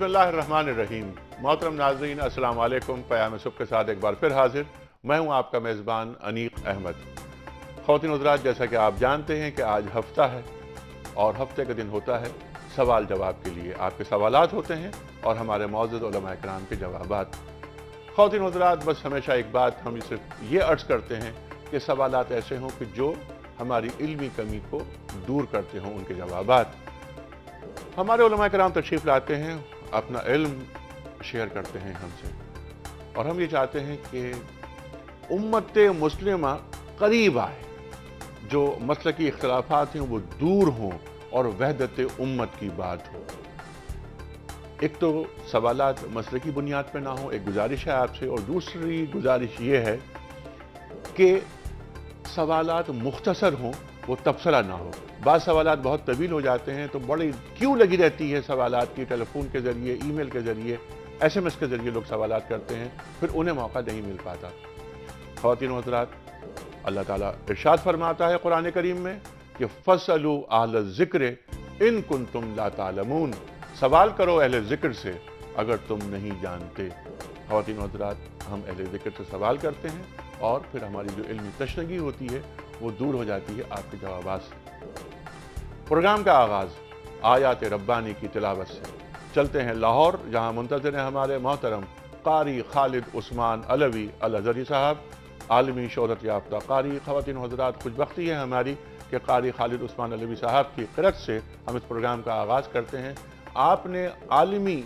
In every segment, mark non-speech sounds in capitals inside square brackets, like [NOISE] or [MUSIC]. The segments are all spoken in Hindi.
बसमीम मोहतरम नाजरीन असलम पयाम सुब के साथ एक बार फिर हाजिर मैं हूँ आपका मेज़बान अनीक अहमद ख़ौतिन हजरात जैसा कि आप जानते हैं कि आज हफ्ता है और हफ्ते का दिन होता है सवाल जवाब के लिए आपके सवाल होते हैं और हमारे मौजूदा कराम के जवाब ख़ौतिन हजरात बस हमेशा एक बात हम सिर्फ ये अर्ज़ करते हैं कि सवाल ऐसे हों कि जो हमारी इल्मी कमी को दूर करते हों उनके जवाब हमारे कराम तशरीफ़ लाते हैं अपना इल्म शेयर करते हैं हमसे और हम ये चाहते हैं कि उम्मत मुस्लिम करीब आए जो मसल की अख्तलाफात हैं वो दूर हों और वहदत उम्मत की बात हो एक तो सवाल मसल की बुनियाद पर ना हो एक गुजारिश है आपसे और दूसरी गुजारिश ये है कि सवाल मुख्तसर हों वो तबसरा ना हो बाद सवाल बहुत तवील हो जाते हैं तो बड़ी क्यों लगी रहती है सवाल की टेलीफोन के ज़रिए ई मेल के ज़रिए एस एम एस के ज़रिए लोग सवाल करते हैं फिर उन्हें मौका नहीं मिल पाता खातिन हजरात अल्लाह ताला इरशाद फरमाता है कुरान करीम में कि फ़सलू आल ज़िक्र इन कुन तुम लातालमून सवाल करो अहल ज़िक्र से अगर तुम नहीं जानते खातिन हजरात हम अहल ज़िक्र से सवाल करते हैं और फिर हमारी जो इल्मी तशनगी होती है वो दूर हो जाती है आपके जवाब से प्रोग्राम का आगाज़ आयात रब्बानी की तिलावत से चलते हैं लाहौर जहाँ मुंतजर हैं हमारे मोहतरम कारी खालिद उस्मान अलवी अलजरी साहब आलमी शहरत याफ्ता कारी खातिन हजरात खुशबख्ती है हमारी कि कारी खालिद उस्मान अलवी साहब की करत से हम इस प्रोग्राम का आगाज़ करते हैं आपने आलमी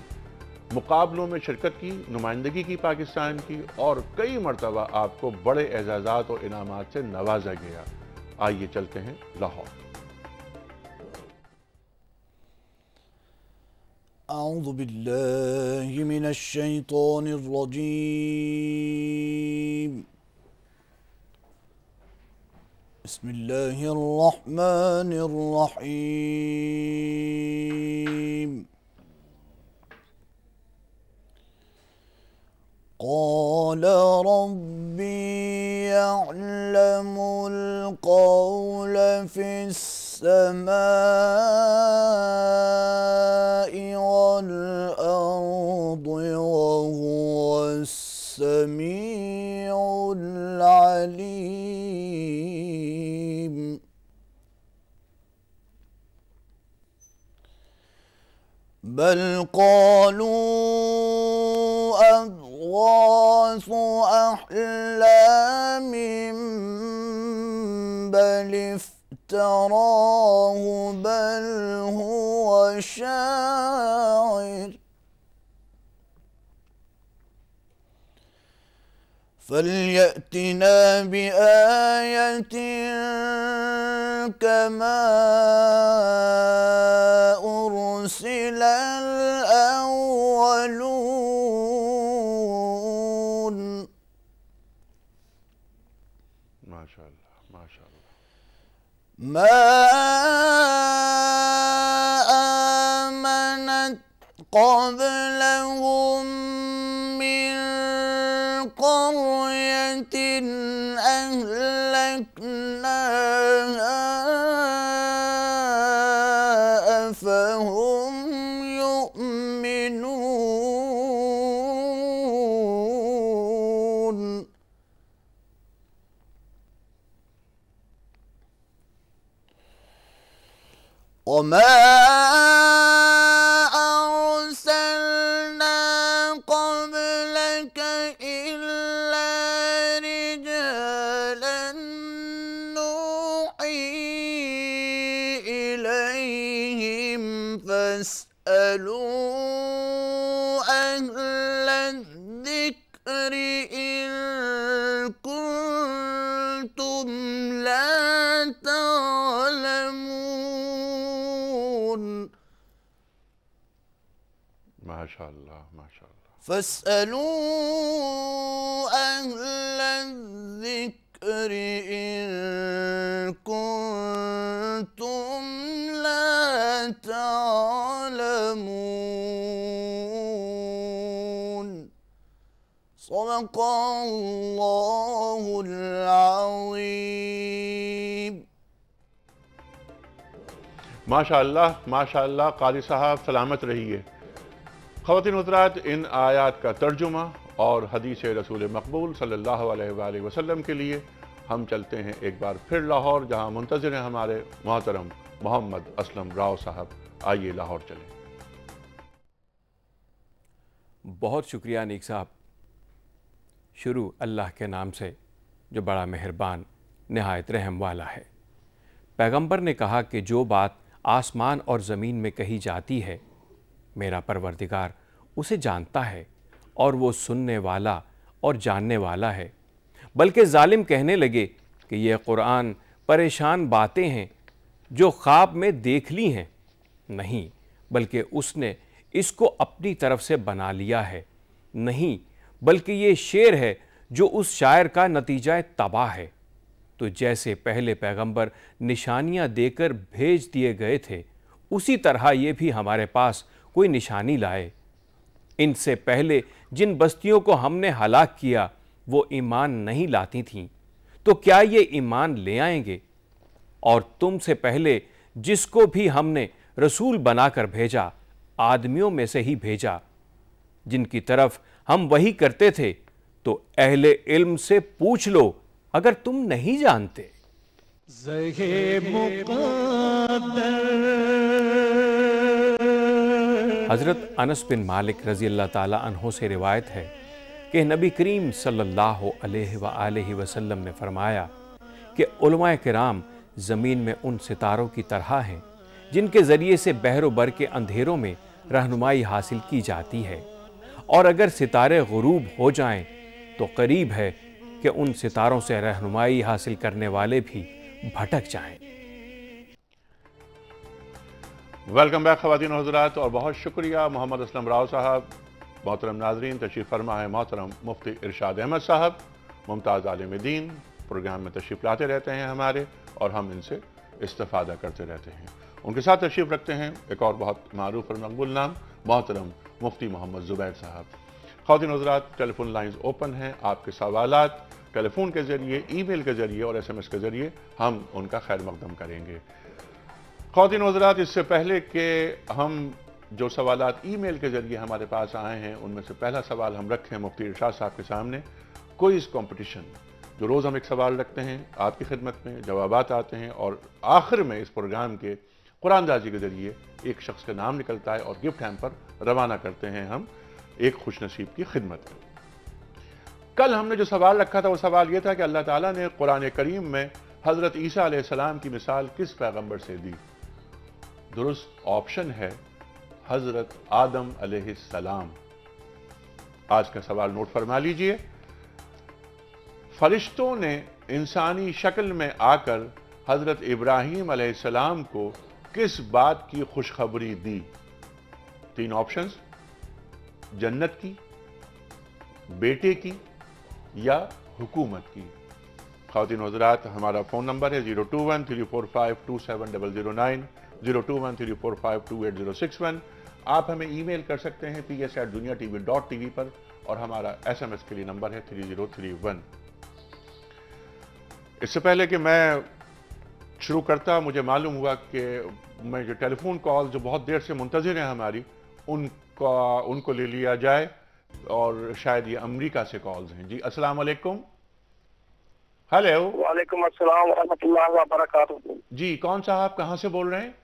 मुकाबलों में शिरकत की नुमाइंदगी की पाकिस्तान की और कई मरतबा आपको बड़े एजाजात और इनाम से नवाजा गया आइए चलते हैं लाहौर أعوذ بالله من الشيطان الرجيم بسم الله الرحمن الرحيم قال ربي يعلم القول في السماء والأرض وهو السميع العليم بل قالوا أضغاث أحلام بل افتراه بل هو شاعر فليأتنا بآية كما أرسل ما تعلمون ما شاء الله ما شاء الله فاسألوا أهل الذكر إن كنتم لا تعلمون صدق الله العظيم माशा माशा काजी साहब सलामत रहिए खातिन हजरात इन आयात का तर्जुमा और हदीस रसूल मकबूल सल्ला वसलम के लिए हम चलते हैं एक बार फिर लाहौर जहाँ मुंतज़र हैं हमारे मोहतरम मोहम्मद असलम राव साहब आइए लाहौर चलें बहुत शुक्रिया नीक साहब शुरू अल्लाह के नाम से जो बड़ा मेहरबान नहायत रहम वाला है पैगंबर ने कहा कि जो बात आसमान और ज़मीन में कही जाती है मेरा परवरदिगार उसे जानता है और वो सुनने वाला और जानने वाला है बल्कि ालिम कहने लगे कि यह कुरान परेशान बातें हैं जो ख्वाब में देख ली हैं नहीं बल्कि उसने इसको अपनी तरफ से बना लिया है नहीं बल्कि ये शेर है जो उस शायर का नतीजा तबाह है तो जैसे पहले पैगंबर निशानियां देकर भेज दिए गए थे उसी तरह ये भी हमारे पास कोई निशानी लाए इनसे पहले जिन बस्तियों को हमने हलाक किया वो ईमान नहीं लाती थीं तो क्या ये ईमान ले आएंगे और तुमसे पहले जिसको भी हमने रसूल बनाकर भेजा आदमियों में से ही भेजा जिनकी तरफ हम वही करते थे तो अहले इल्म से पूछ लो अगर तुम नहीं जानते हजरत अनस बिन मालिक रजी अल्लाह तहों से रिवायत है कि नबी करीम सल्लल्लाहु अलैहि वसल्लम ने फरमाया कि उलमा कराम ज़मीन में उन सितारों की तरह हैं जिनके ज़रिए से बहरो बर के अंधेरों में रहनुमाई हासिल की जाती है और अगर सितारे गरूब हो जाएं तो करीब है कि उन सितारों से रहनुमाई हासिल करने वाले भी भटक जाएं। वेलकम बैक खातिन हजरात और बहुत शुक्रिया मोहम्मद असलम राव साहब मोहतरम नाजरीन तशरीफ़ फरमा है मोहतरम मुफ्ती इरशाद अहमद साहब मुमताज़ आलम दीन प्रोग्राम में तशरीफ़ लाते रहते हैं हमारे और हम इनसे इस्तादा करते रहते हैं उनके साथ तशरीफ़ रखते हैं एक और बहुत मरूफ और मकबूल नाम मोहतरम मुफ्ती मोहम्मद ज़ुबैर साहब खातिन हजरात टेलीफोन लाइन्स ओपन हैं आपके सवालत टेलीफोन के ज़रिए ईमेल के ज़रिए और एसएमएस के ज़रिए हम उनका खैर मकदम करेंगे खातिन हजरात इससे पहले कि हम जो सवाल ईमेल के ज़रिए हमारे पास आए हैं उनमें से पहला सवाल हम रखें मुफ्ती इरशाद साहब के सामने कोइज़ कॉम्पिटिशन जो रोज़ हम एक सवाल रखते हैं आपकी खिदमत में जवाब आते हैं और आखिर में इस प्रोग्राम के कुरानदाजी के ज़रिए एक शख्स का नाम निकलता है और गिफ्ट हैम पर रवाना करते हैं हम एक खुश नसीब की खिदमत में कल हमने जो सवाल रखा था वो सवाल ये था कि अल्लाह ताला ने कुरान करीम में हज़रत ईसा की मिसाल किस पैगंबर से दी दुरुस्त ऑप्शन है हज़रत आदम सलाम आज का सवाल नोट फरमा लीजिए फरिश्तों ने इंसानी शक्ल में आकर हज़रत इब्राहिम सलाम को किस बात की खुशखबरी दी तीन ऑप्शंस जन्नत की बेटे की या हुकूमत की खातिन हजरात हमारा फ़ोन नंबर है zero two one three four five two seven double zero nine zero two one three four five two eight zero six one आप हमें ईमेल कर सकते हैं P S at Dunya T V dot T V पर और हमारा एस एम एस के लिए नंबर है थ्री ज़ीरो थ्री वन इससे पहले कि मैं शुरू करता मुझे मालूम हुआ कि मैं जो टेलीफोन कॉल जो बहुत देर से मुंतज़र हैं हमारी उनका उनको ले लिया जाए और शायद ये अमेरिका से कॉल्स हैं जी अस्सलाम वालेकुम हेलो वालेकुम अस्सलाम वरहमतुल्लाह वबरकातुहू जी कौन साहब कहाँ से बोल रहे हैं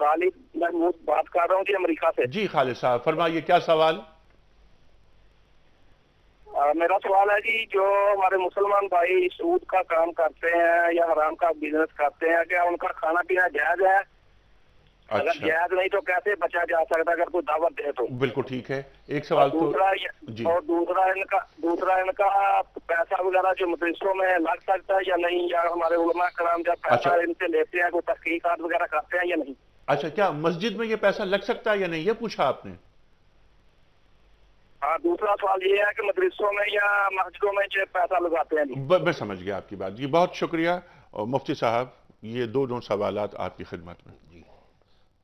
खालिद महमूद बात कर रहा हूँ जी अमेरिका से जी खालिद साहब फरमाइए क्या सवाल आ, मेरा सवाल है जी जो हमारे मुसलमान भाई सूद का काम करते हैं या हराम का बिजनेस करते हैं क्या उनका खाना पीना जायज है अच्छा। अगर जहाज नहीं तो कैसे बचा जा सकता अगर कोई दावत दे तो बिल्कुल ठीक है एक सवाल तो और दूसरा इनका दूसरा इनका पैसा वगैरह जो मदरसों में लग सकता है या नहीं या हमारे उलमा कराम जब पैसा अच्छा। इनसे लेते हैं कोई तहकीकत वगैरह करते हैं या नहीं अच्छा क्या मस्जिद में ये पैसा लग सकता है या नहीं ये पूछा आपने हाँ दूसरा सवाल ये है कि मदरसों में या मस्जिदों में जो पैसा लगाते हैं मैं समझ गया आपकी बात जी बहुत शुक्रिया और मुफ्ती साहब ये दो दो सवाल आपकी खिदमत में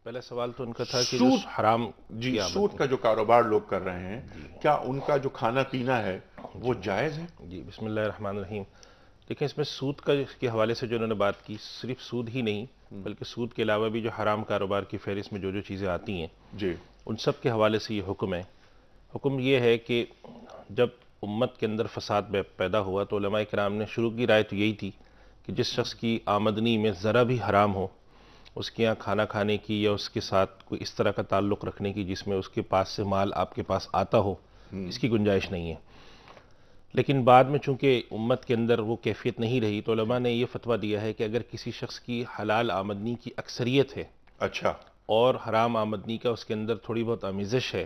पहला सवाल तो उनका था कि सूद हराम जी सूद हाँ, का जो कारोबार लोग कर रहे हैं क्या उनका जो खाना पीना है वो जायज़ है जी बिसमान रहीम देखिए इसमें सूद का के हवाले से जो उन्होंने बात की सिर्फ सूद ही नहीं हम्म। बल्कि सूद के अलावा भी जो हराम कारोबार की फहरिस्त में जो जो चीज़ें आती हैं जी उन सब के हवाले से ये हुक्म है हुक्म ये है कि जब उम्मत के अंदर फसाद पैदा हुआ तो कराम ने शुरू की राय तो यही थी कि जिस शख्स की आमदनी में ज़रा भी हराम हो उसके यहाँ खाना खाने की या उसके साथ कोई इस तरह का ताल्लुक रखने की जिसमें उसके पास से माल आपके पास आता हो हम्म। इसकी गुंजाइश नहीं है लेकिन बाद में चूंकि उम्मत के अंदर वो कैफियत नहीं रही तो लमा ने यह फतवा दिया है कि अगर किसी शख्स की हलाल आमदनी की अक्सरियत है अच्छा और हराम आमदनी का उसके अंदर थोड़ी बहुत आमिजिश है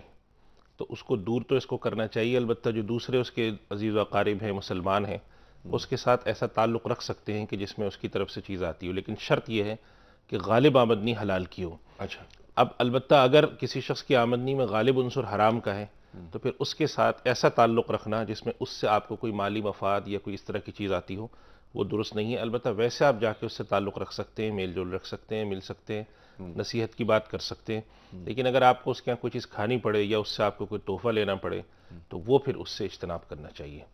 तो उसको दूर तो इसको करना चाहिए अलबत् जो दूसरे उसके अजीज़ वारब हैं मुसलमान हैं हम्म। उसके साथ ऐसा ताल्लुक़ रख सकते हैं कि जिसमें उसकी तरफ से चीज़ आती हो लेकिन शर्त यह है कि गालिब आमदनी हलाल की हो अच्छा अब अलबत् अगर किसी शख्स की आमदनी में गालिब अनसर हराम का है तो फिर उसके साथ ऐसा ताल्लुक़ रखना जिसमें उससे आपको कोई माली मफाद या कोई इस तरह की चीज़ आती हो वो दुरुस्त नहीं है अलबत् वैसे आप जाके उससे ताल्लुक़ रख सकते हैं मेल जोल रख सकते हैं मिल सकते हैं हम्म। नसीहत की बात कर सकते हैं हम्म। लेकिन अगर आपको उसके यहाँ कोई चीज़ खानी पड़े या उससे आपको कोई तोहफ़ा लेना पड़े हम्म। तो वो फिर उससे इज्तनाब करना चाहिए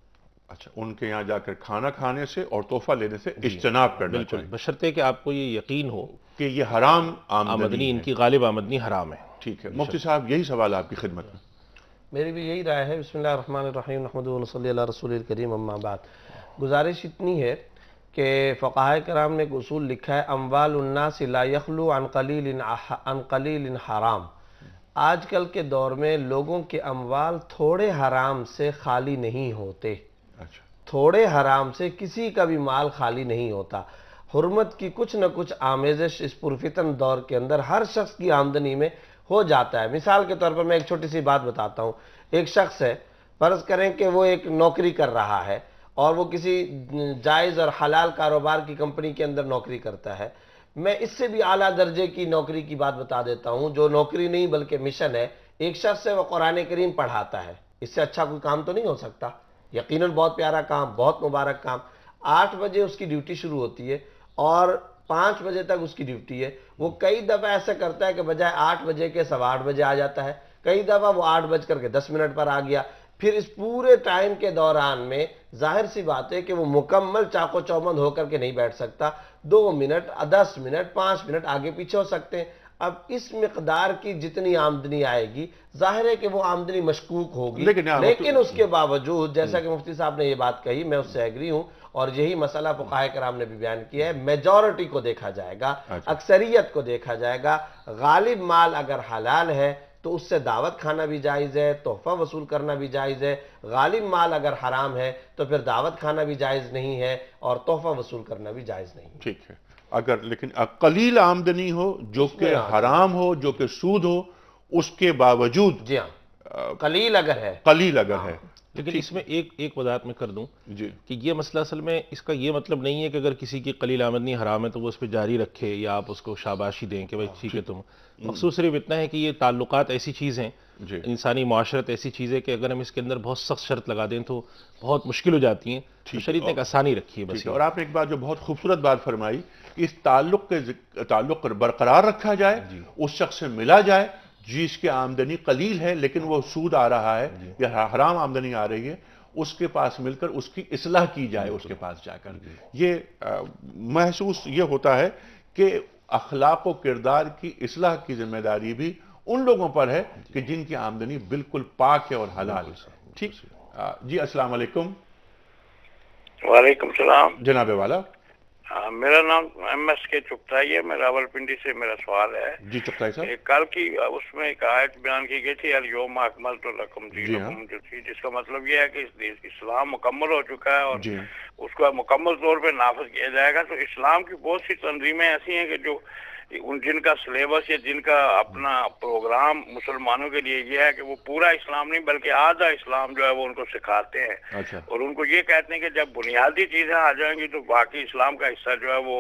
अच्छा उनके यहाँ जाकर खाना खाने से और तोहफा लेने से इज्तनाब करना बिल्कुल बशर्ते कि आपको ये यकीन हो कि ये हराम आमदनी इनकी गालिब आमदनी हराम है ठीक है मुफ्ती साहब यही सवाल आपकी खिदमत में मेरी भी यही राय है बसमिल रसूल करीम अम्माबाद गुजारिश इतनी है कि फ़काह कराम ने एक असूल लिखा है अम्बालन्नास लाखलू हराम आजकल के दौर में लोगों के अमवाल थोड़े हराम से खाली नहीं होते अच्छा थोड़े हराम से किसी का भी माल खाली नहीं होता हरमत की कुछ न कुछ आमेजश इस पुरफितन दौर के अंदर हर शख्स की आमदनी में हो जाता है मिसाल के तौर पर मैं एक छोटी सी बात बताता हूँ एक शख्स है फ़र्ज़ करें कि वो एक नौकरी कर रहा है और वो किसी जायज़ और हलाल कारोबार की कंपनी के अंदर नौकरी करता है मैं इससे भी आला दर्जे की नौकरी की बात बता देता हूँ जो नौकरी नहीं बल्कि मिशन है एक शख्स से वह कुरान करीम पढ़ाता है इससे अच्छा कोई काम तो नहीं हो सकता यकीनन बहुत प्यारा काम बहुत मुबारक काम आठ बजे उसकी ड्यूटी शुरू होती है और पाँच बजे तक उसकी ड्यूटी है वो कई दफ़ा ऐसा करता है कि बजाय आठ बजे के सवा आठ बजे आ जाता है कई दफ़ा वो आठ बज करके दस मिनट पर आ गया फिर इस पूरे टाइम के दौरान में जाहिर सी बात है कि वो मुकम्मल चाको चौबंद होकर के नहीं बैठ सकता दो मिनट दस मिनट पाँच मिनट आगे पीछे हो सकते हैं अब इस मकदार की जितनी आमदनी आएगी जाहिर है कि वो आमदनी मशकूक होगी लेकिन, तो- लेकिन उसके बावजूद जैसा कि हम्म। मुफ्ती साहब ने ये बात कही मैं उससे एग्री हूँ और यही मसला फुकाए कराम ने भी बयान किया है मेजोरिटी को देखा जाएगा अच्छा। अक्सरियत को देखा जाएगा गालिब माल अगर हलाल है तो उससे दावत खाना भी जायज़ है तोहफा वसूल करना भी जायज़ है गालिब माल अगर हराम है तो फिर दावत खाना भी जायज़ नहीं है और तोहफा वसूल करना भी जायज़ नहीं ठीक है अगर लेकिन कलील आमदनी हो जो कि हराम हो जो कि सूद हो उसके बावजूद जी हाँ कलील अगर है कलील अगर हाँ। है लेकिन इसमें एक एक वजात में कर दूं जी कि ये मसला असल में इसका ये मतलब नहीं है कि अगर किसी की कलील आमदनी हराम है तो वो उस पर जारी रखे या आप उसको शाबाशी दें कि भाई हाँ, ठीक है तुम मखसूस हम्म। सिर्फ इतना है कि ये ताल्लुकात ऐसी चीज़ हैं इंसानी माशरत ऐसी चीज़ है कि अगर हम इसके अंदर बहुत सख्त शर्त लगा दें तो बहुत मुश्किल हो जाती हैं तो शरीर एक आसानी रखी है बस और आपने एक बात जो बहुत खूबसूरत बात फरमाई इस ताल्लुक के ताल्लुक बरकरार रखा जाए उस शख्स से मिला जाए जिसकी आमदनी कलील है लेकिन हाँ। वो सूद आ रहा है या हराम आमदनी आ रही है उसके पास मिलकर उसकी इसलाह की जाए उसके पास जाकर ये महसूस ये होता है कि अखलाक व किरदार की इसलाह की जिम्मेदारी भी उन लोगों पर है कि जिनकी आमदनी बिल्कुल पाक है और हलाल ठीक जी अस्सलाम वालेकुम वालेकुम सलाम जनाबे वाला आ, हाँ, मेरा नाम एम एस के चुपताई है मैं रावलपिंडी से मेरा सवाल है जी चुपताई साहब कल की उसमें एक आयत बयान की गई थी अल योम अकमल तो रकम जी, हाँ। जो थी जिसका मतलब यह है कि इस देश इस्लाम मुकम्मल हो चुका है और उसको मुकम्मल तौर पर नाफज किया जाएगा तो इस्लाम की बहुत सी तंजीमें ऐसी हैं कि जो उन जिनका सिलेबस या जिनका अपना प्रोग्राम मुसलमानों के लिए यह है कि वो पूरा इस्लाम नहीं बल्कि आधा इस्लाम जो है वो उनको सिखाते हैं अच्छा। और उनको ये कहते हैं कि जब बुनियादी चीजें आ जाएंगी तो बाकी इस्लाम का हिस्सा जो है वो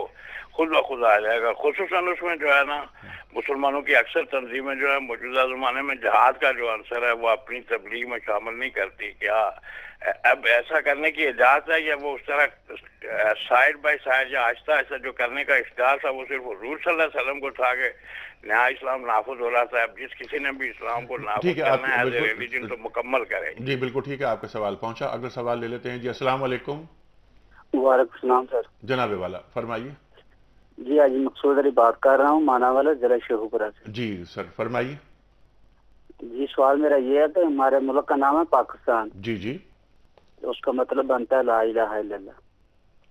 खुद ब खुद आ जाएगा खसूस उसमें जो है ना मुसलमानों की अक्सर तंजीमें जो है मौजूदा जमाने में जहाद का जो आंसर है वो अपनी तबलीग में शामिल नहीं करती क्या अब ऐसा करने की इजाजत है या वो उस तरह साइड बाय साइड या आहिस्ता आहिस्ता जो करने का इख्तियार था वो सिर्फ हजूर सल्लम को था कि नया इस्लाम नाफुज हो रहा था अब जिस किसी ने भी इस्लाम को नाफुज करना है रिलीजन तो मुकम्मल करें जी बिल्कुल ठीक है आपका सवाल पहुंचा अगर सवाल ले लेते हैं जी अस्सलाम वालेकुम मुबारक सर जनाबे वाला फरमाइए जी आज मकसूद अली बात कर रहा हूँ माना वाला जिला शेखुपुरा से जी सर फरमाइए जी सवाल मेरा ये है कि हमारे मुल्क का नाम है पाकिस्तान जी जी तो उसका मतलब बनता है है लल्ला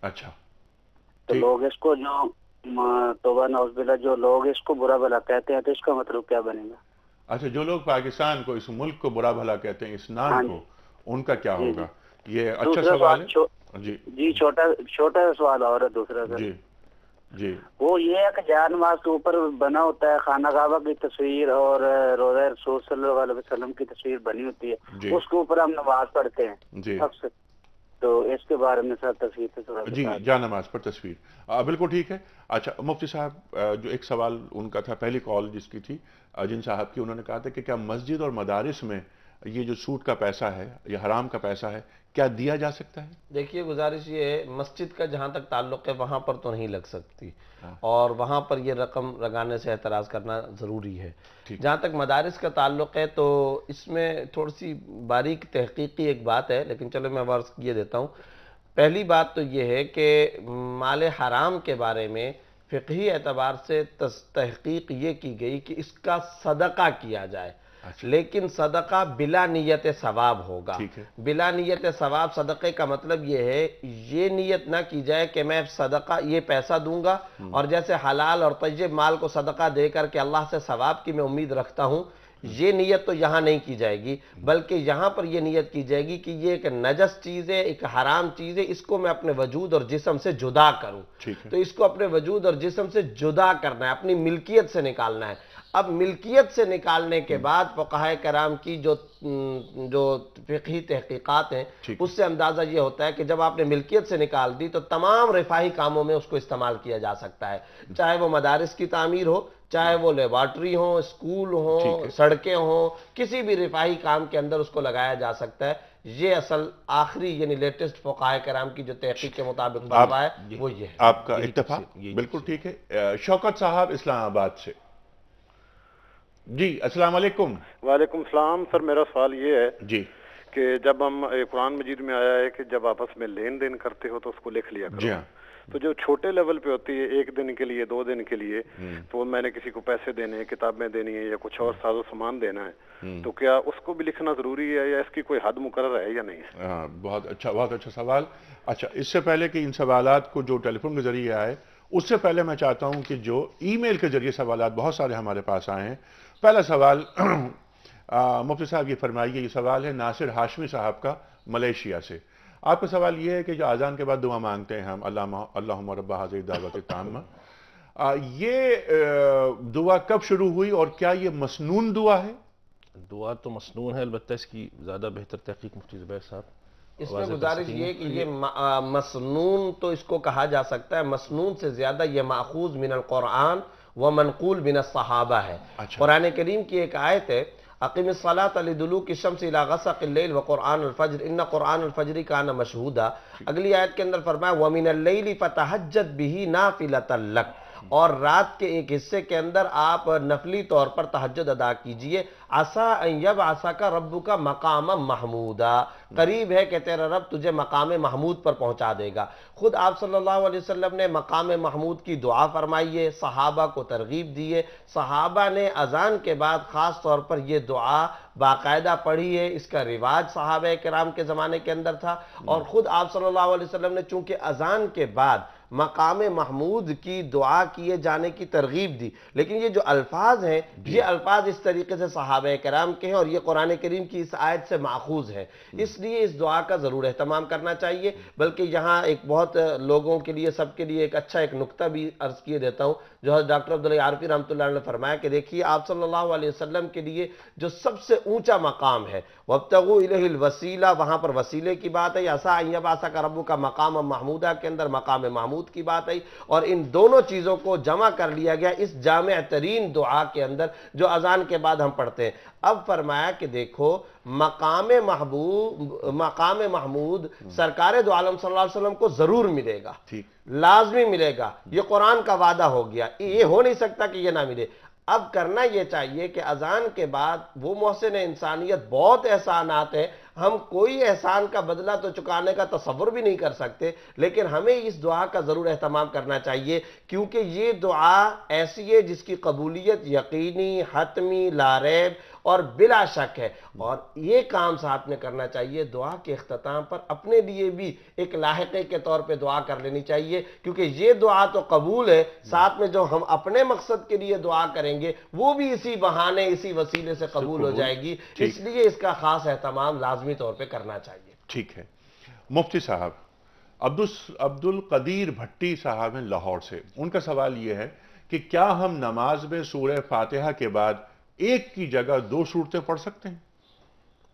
अच्छा तो लोग इसको जो तोबा नौजबिला जो लोग इसको बुरा भला कहते हैं तो इसका मतलब क्या बनेगा अच्छा जो लोग पाकिस्तान को इस मुल्क को बुरा भला कहते हैं इस नाम हाँ, को उनका क्या होगा ये अच्छा सवाल है जी जी छोटा छोटा सवाल और दूसरा सर जी जी वो ये है कि चार नमाज के ऊपर बना होता है खाना खाबा की तस्वीर और रोजा रसूल सल्लल्लाहु की तस्वीर बनी होती है उसके ऊपर हम नमाज पढ़ते हैं सबसे तो इसके बारे में सर तस्वीर जी जा नमाज पर तस्वीर बिल्कुल ठीक है अच्छा मुफ्ती साहब जो एक सवाल उनका था पहली कॉल जिसकी थी अजिन साहब की उन्होंने कहा था कि क्या मस्जिद और मदारिस में ये जो सूट का पैसा है या हराम का पैसा है क्या दिया जा सकता है देखिए गुजारिश ये है मस्जिद का जहाँ तक ताल्लुक़ है वहाँ पर तो नहीं लग सकती हाँ। और वहाँ पर ये रकम लगाने से एतराज़ करना ज़रूरी है जहाँ तक मदारस का ताल्लुक़ है तो इसमें थोड़ी सी बारीक तहकीकी एक बात है लेकिन चलो मैं वर्ष ये देता हूँ पहली बात तो ये है कि माल हराम के बारे में फ़िकी एतबार से तहकीक ये की गई कि इसका सदका किया जाए अच्छा। लेकिन सदका बिला नीयत सवाब होगा बिला नीयत सवाब सदक़े का मतलब ये है ये नीयत ना की जाए कि मैं सदका ये पैसा दूंगा हम्म। और जैसे हलाल और तजब माल को सदका दे करके अल्लाह से सवाब की मैं उम्मीद रखता हूँ हम्म। ये नीयत तो यहाँ नहीं की जाएगी बल्कि यहाँ पर यह नीयत की जाएगी कि ये एक नजस चीज़ है एक हराम चीज़ है इसको मैं अपने वजूद और जिसम से जुदा करूँ तो इसको अपने वजूद और जिसम से जुदा करना है अपनी मिल्कियत से निकालना है अब मिल्कियत से निकालने के बाद फ़ाह कराम की जो जो फ़ी तहकीक़ात हैं उससे अंदाज़ा ये होता है कि जब आपने मिल्कियत से निकाल दी तो तमाम रिफाही कामों में उसको इस्तेमाल किया जा सकता है चाहे वो मदारस की तमीर हो चाहे वो लेबॉर्ट्री हो स्कूल हो सड़कें हों किसी भी रिफाही काम के अंदर उसको लगाया जा सकता है ये असल आखिरी यानी लेटेस्ट फ़ाह कराम की जो तहकीक के मुताबिक है वो ये है आपका इतफा बिल्कुल ठीक है शौकत साहब इस्लामाबाद से जी अस्सलाम वालेकुम वालेकुम सलाम सर मेरा सवाल ये है जी कि जब हम कुरान मजीद में आया है कि जब आपस में लेन देन करते हो तो उसको लिख लिया करो जी हाँ तो जो छोटे लेवल पे होती है एक दिन के लिए दो दिन के लिए हम्म। तो मैंने किसी को पैसे देने हैं किताबें देनी है या कुछ और साजो सामान देना है हम्म। तो क्या उसको भी लिखना ज़रूरी है या इसकी कोई हद मुकर है या नहीं है हाँ, बहुत अच्छा बहुत अच्छा सवाल अच्छा इससे पहले कि इन सवाल को जो टेलीफोन के ज़रिए आए उससे पहले मैं चाहता हूँ कि जो ई के ज़रिए सवाल बहुत सारे हमारे पास आए हैं पहला सवाल [CLEARS THROAT] मुफ्ती साहब ये फरमाइए ये सवाल है नासिर हाशमी साहब का मलेशिया से आपका सवाल ये है कि जो आज़ान के बाद दुआ मांगते हैं हम अल्लाह मरबा हाजिर दावत ताम ये दुआ कब शुरू हुई और क्या ये मसनून दुआ है दुआ तो मसनून है अलबत् इसकी ज़्यादा बेहतर तहकीक मुफ्ती ज़ुबैर साहब इसमें गुजारिश ये कि ये मसनून तो इसको कहा जा सकता है मसनून से ज़्यादा ये माखूज मिनल क़ुरान वह मनकूल बिन सहाबा है कुरान अच्छा। करीम की एक आयत है अकीम सलातलू की शम्स इलागसिल व कुरान अलफजर इन कुरान अलफजरी का ना मशहूदा अगली आयत के अंदर फरमाया वमिन फ़तहजत भी ना फ़िलतल्लक और रात के एक हिस्से के अंदर आप नफली तौर पर तहजद अदा कीजिए आसा यब आसा का रब्बू का मकाम महमूदा करीब है कि तेरा रब तुझे मकाम महमूद पर पहुंचा देगा खुद आप सल्लल्लाहु अलैहि वसल्लम ने मकाम महमूद की दुआ फरमाई है सहाबा को तरगीब दिए सहाबा ने अजान के बाद ख़ास तौर पर यह दुआ बाकायदा पढ़ी है इसका रिवाज सहाबा कराम के ज़माने के अंदर था और ख़ुद आप सल्लल्लाहु अलैहि वसल्लम ने चूंकि अजान के बाद मकाम महमूद की दुआ किए जाने की तरगीब दी लेकिन ये जो अल्फाज हैं ये अल्फाज इस तरीके से सहाब कराम के हैं और ये कुरान करीम की इस आयत से माखूज है इसलिए इस दुआ का ज़रूर अहतमाम करना चाहिए बल्कि यहाँ एक बहुत लोगों के लिए सबके लिए एक अच्छा एक नुकता भी अर्ज़ किए देता हूँ जो डॉक्टर अब्दुल आरफी रमत ने फरमाया कि देखिए आप सल्ला वसलम के लिए जो सबसे ऊँचा मकाम है वबतगु वसीला वहाँ पर वसीले की बात है असा अबासा का रबू का मकाम महमूदा के अंदर मकाम महमूद की बात आई और इन दोनों चीज़ों को जमा कर लिया गया इस जाम तरीन दुआ के अंदर जो अजान के बाद हम पढ़ते हैं अब फरमाया कि देखो मकाम महबूब मकाम महमूद सरकार दो आलम वसल्लम को ज़रूर मिलेगा लाजमी मिलेगा ये कुरान का वादा हो गया ये हो नहीं सकता कि ये ना मिले अब करना ये चाहिए कि अजान के बाद वो मोहसिन इंसानियत बहुत एहसान आते हैं हम कोई एहसान का बदला तो चुकाने का तस्वुर भी नहीं कर सकते लेकिन हमें इस दुआ का ज़रूर अहतमाम करना चाहिए क्योंकि ये दुआ ऐसी है जिसकी कबूलियत यकीनी हतमी लारेब और बिला शक है और ये काम साथ में करना चाहिए दुआ के अख्ताम पर अपने लिए भी एक लाहके के तौर पर दुआ कर लेनी चाहिए क्योंकि ये दुआ तो कबूल है साथ में जो हम अपने मकसद के लिए दुआ करेंगे वो भी इसी बहाने इसी वसीले से कबूल हो जाएगी इसलिए इसका खास अहतमाम लाजमी तौर पर करना चाहिए ठीक है मुफ्ती साहब अब्दुल अब्दुल कदीर भट्टी साहब हैं लाहौर से उनका सवाल यह है कि क्या हम नमाज में सूर्य फातिहा के बाद एक की जगह दो सूरतें पढ़ सकते हैं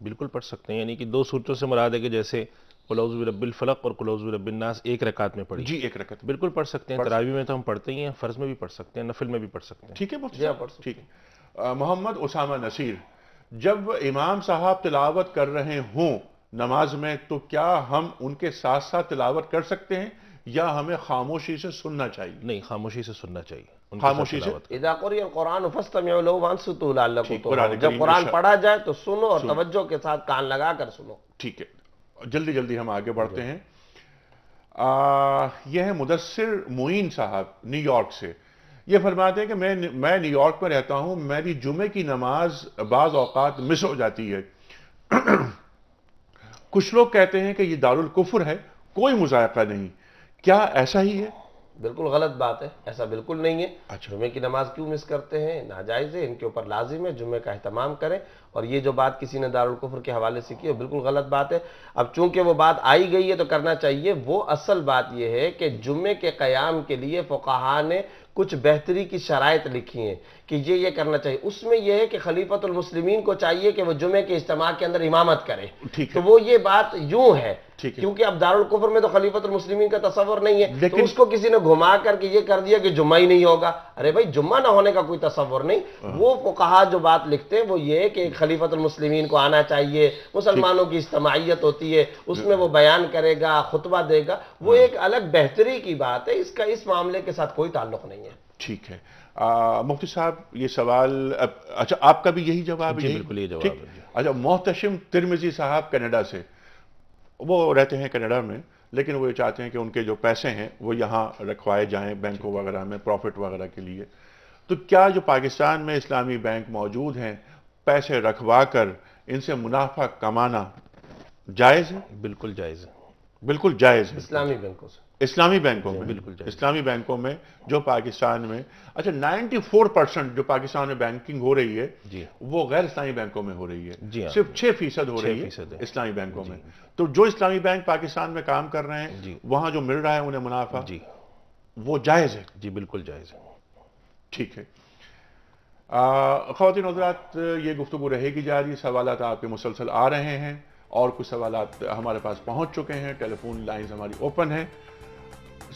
बिल्कुल पढ़ सकते हैं यानी कि दो सूरतों से मुराद है कि जैसे कुलौज़ रब्बिल फ़लक और कुलौज़ रब्बिन नास एक रकात में पढ़ी जी एक रकत बिल्कुल पढ़ सकते हैं तरावी में तो हम पढ़ते ही हैं फ़र्ज़ में भी पढ़ सकते हैं नफिल में भी पढ़ सकते हैं ठीक है हाँ, अच्छा। ठीक है मोहम्मद उसामा नसीर जब इमाम साहब तिलावत कर रहे हों नमाज में तो क्या हम उनके साथ साथ तिलावत कर सकते हैं या हमें खामोशी से सुनना चाहिए नहीं खामोशी से सुनना चाहिए खामोशी से कुरान जब कुरान पढ़ा जाए तो सुनो और तवज्जो के साथ कान लगा कर सुनो ठीक है जल्दी जल्दी हम आगे बढ़ते हैं यह है मुदसर मुइन साहब न्यूयॉर्क से ये फरमाते हैं कि मैं मैं न्यूयॉर्क में रहता हूँ मेरी जुमे की नमाज बाज़ औकात मिस हो जाती है [CLEARS THROAT] कुछ लोग कहते हैं कि ये दारुल कुफर है कोई मुजायका नहीं क्या ऐसा ही है बिल्कुल गलत बात है ऐसा बिल्कुल नहीं है अच्छा। जुमे की नमाज क्यों मिस करते हैं नाजायज़ है इनके ऊपर लाजिम है जुमे का अहतमाम करें और ये जो बात किसी ने दारुलकफर के हवाले से की है बिल्कुल गलत बात है अब चूंकि वो बात आई गई है तो करना चाहिए वो असल बात यह है कि जुमे के क़्याम के लिए फ़ुकाहा ने कुछ बेहतरी की शरात लिखी हैं कि ये ये करना चाहिए उसमें यह है कि खलीफतमसलिमिन को चाहिए कि वह जुमे के इज्तम के अंदर इमामत करे तो वो ये बात यूं है क्योंकि अब दारुलकुफर में तो खलीफतमसलिमिन का तस्वर नहीं है तो लेकिन तो उसको किसी ने घुमा करके ये कर दिया कि जुम्मा ही नहीं होगा अरे भाई जुम्मा ना होने का कोई तस्वर नहीं हाँ। वो फुकाहा जो बात लिखते हैं वो ये है कि खलीफतमसलिमिन को आना चाहिए मुसलमानों की इज्तमाहीत होती है उसमें हाँ। वो बयान करेगा खुतबा देगा वो हाँ। एक अलग बेहतरी की बात है इसका इस मामले के साथ कोई ताल्लुक नहीं है ठीक है मुफ्ती साहब ये सवाल अच्छा आपका भी यही जवाब है बिल्कुल ये जवाब अच्छा मोहतशिम तिरमिजी साहब कनाडा से वो रहते हैं कनाडा में लेकिन वो ये चाहते हैं कि उनके जो पैसे हैं वो यहाँ रखवाए जाएं बैंकों वगैरह में प्रॉफिट वगैरह के लिए तो क्या जो पाकिस्तान में इस्लामी बैंक मौजूद हैं पैसे रखवा कर इनसे मुनाफा कमाना जायज़ है बिल्कुल जायज़ है बिल्कुल जायज़ है इस्लामी बैंकों से इस्लामी बैंकों में बिल्कुल इस्लामी बैंकों में जो पाकिस्तान में अच्छा 94 परसेंट जो पाकिस्तान में बैंकिंग हो रही है वो गैर इस्लामी बैंकों में हो रही है हाँ। सिर्फ छह फीसद हो रही है इस्लामी बैंकों में तो जो इस्लामी बैंक पाकिस्तान में काम कर रहे हैं वहां जो मिल रहा है उन्हें मुनाफा वो जायज़ है जी बिल्कुल जायज़ है ठीक है खातिन हजरात ये गुफ्तु रहेगी जा रही सवाल आपके मुसलसल आ रहे हैं और कुछ सवाल हमारे पास पहुंच चुके हैं टेलीफोन लाइन हमारी ओपन हैं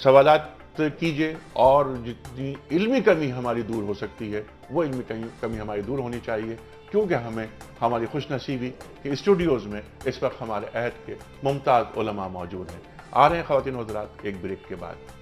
सवाल कीजिए और जितनी इल्मी कमी हमारी दूर हो सकती है वो इल्मी कमी हमारी दूर होनी चाहिए क्योंकि हमें हमारी खुशनसीबी कि स्टूडियोज़ में इस वक्त हमारे अहद के मुमताज़ मौजूद हैं आ रहे हैं खातिन हजरात एक ब्रेक के बाद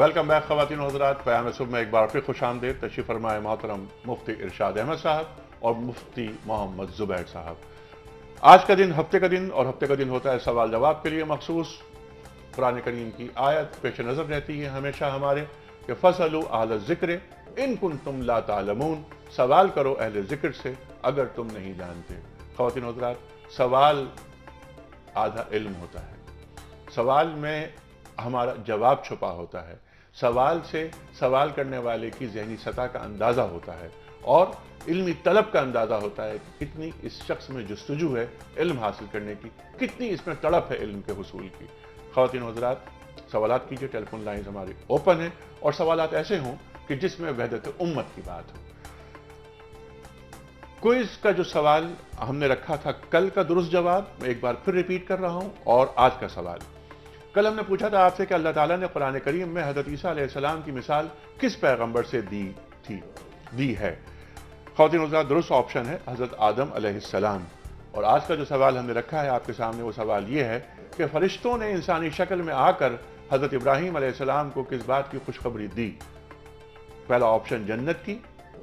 वेलकम बैक खातिन हजरात प्याम सुबह में एक बार फिर खुश आमदेद तशी फरमाए मोहतरम मुफ्ती इरशाद अहमद साहब और मुफ्ती मोहम्मद ज़ुबैर साहब आज का दिन हफ्ते का दिन और हफ्ते का दिन होता है सवाल जवाब के लिए मखसूस कुरान करीम की आयत पेश नज़र रहती है हमेशा हमारे कि फसल अहल ज़िक्र इन कुन तुम ला सवाल करो अहल ज़िक्र से अगर तुम नहीं जानते खातिन हजरात सवाल आधा इल्म होता है सवाल में हमारा जवाब छुपा होता है सवाल से सवाल करने वाले की जहनी सतह का अंदाज़ा होता है और इल्मी तलब का अंदाज़ा होता है कि कितनी इस शख्स में जस्तजू है इल्म हासिल करने की कितनी इसमें तड़प है इल्म के हसूल की खातिन हजरात सवाल कीजिए टेलीफोन लाइन हमारी ओपन है और सवाल ऐसे हों कि जिसमें वहदत उम्मत की बात हो क्विज का जो सवाल हमने रखा था कल का दुरुस्त जवाब मैं एक बार फिर रिपीट कर रहा हूं और आज का सवाल कल हमने पूछा था आपसे कि अल्लाह ताला ने कुरान करीम में हज़रत ईसा की मिसाल किस पैगम्बर से दी थी दी है खातिन दुरुस्त ऑप्शन है हज़रत आदम सलाम और आज का जो सवाल हमने रखा है आपके सामने वो सवाल ये है कि फ़रिश्तों ने इंसानी शक्ल में आकर हज़रत इब्राहिम सलाम को किस बात की खुशखबरी दी पहला ऑप्शन जन्नत की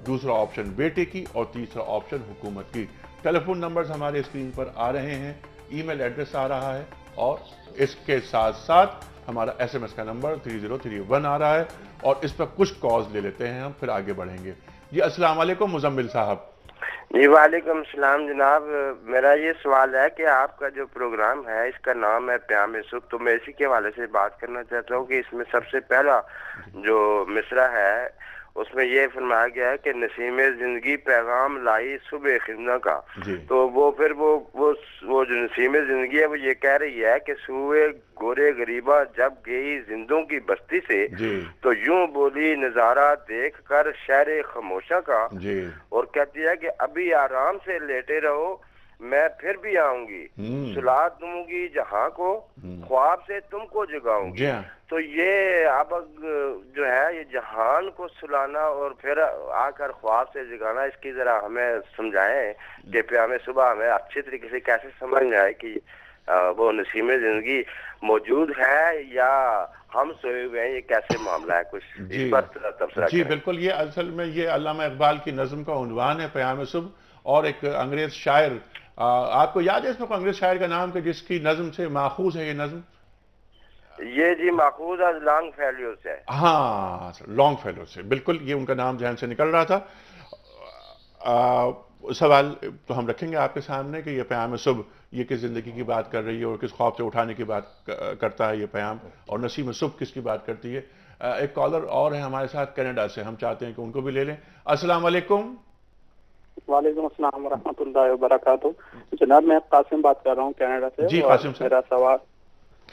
दूसरा ऑप्शन बेटे की और तीसरा ऑप्शन हुकूमत की टेलीफोन नंबर्स हमारे स्क्रीन पर आ रहे हैं ईमेल एड्रेस आ रहा है और इसके साथ साथ हमारा एसएमएस का नंबर 3031 आ रहा है और इस पर कुछ कॉज ले लेते हैं हम फिर आगे बढ़ेंगे जी अस्सलाम वालेकुम मुजम्मिल साहब जी वालेकुम सलाम जनाब मेरा ये सवाल है कि आपका जो प्रोग्राम है इसका नाम है प्याम सुख तो मैं इसी के हवाले से बात करना चाहता हूँ कि इसमें सबसे पहला जो मिसरा है उसमें ये फरमाया गया है कि नसीम जिंदगी पैगाम लाई सुबह खिदना का तो वो फिर वो वो वो जो नसीम जिंदगी है वो ये कह रही है कि सुबह गोरे गरीबा जब गई जिंदों की बस्ती से तो यूं बोली नजारा देख कर शहर खामोशा का और कहती है कि अभी आराम से लेटे रहो मैं फिर भी आऊंगी हम्म। सुला दूंगी जहाँ को हम्म। ख्वाब से तुमको जगाऊंगी हाँ। तो ये अब जो है ये जहान को सुलाना और फिर आकर ख्वाब से जगाना इसकी जरा हमें समझाएं कि हमें सुबह हमें अच्छे तरीके से कैसे समझ जाए आए कि वो नसीम जिंदगी मौजूद है या हम सोए हुए हैं ये कैसे मामला है कुछ इस पर तबसरा जी बिल्कुल ये असल में ये अलामा इकबाल की नज़म का उनवान है प्याम सुबह और एक अंग्रेज शायर आपको याद है इसमें कांग्रेस शायर का नाम के जिसकी नज्म से माखूज है ये नज्म ये जी माखूज आज लॉन्ग फेलो से हाँ लॉन्ग फेलो से बिल्कुल ये उनका नाम जहन से निकल रहा था आ, सवाल तो हम रखेंगे आपके सामने कि ये प्याम सुबह ये किस ज़िंदगी की बात कर रही है और किस खौफ से उठाने की बात करता है ये प्याम और नसीम सुबह किसकी बात करती है एक कॉलर और है हमारे साथ कनाडा से हम चाहते हैं कि उनको भी ले लें असलामेकुम वालेकुम अस्सलाम वरहमतुल्लाहि वबरकातुहू जनाब मैं कासिम बात कर रहा हूँ कनाडा से जी कासिम मेरा सवाल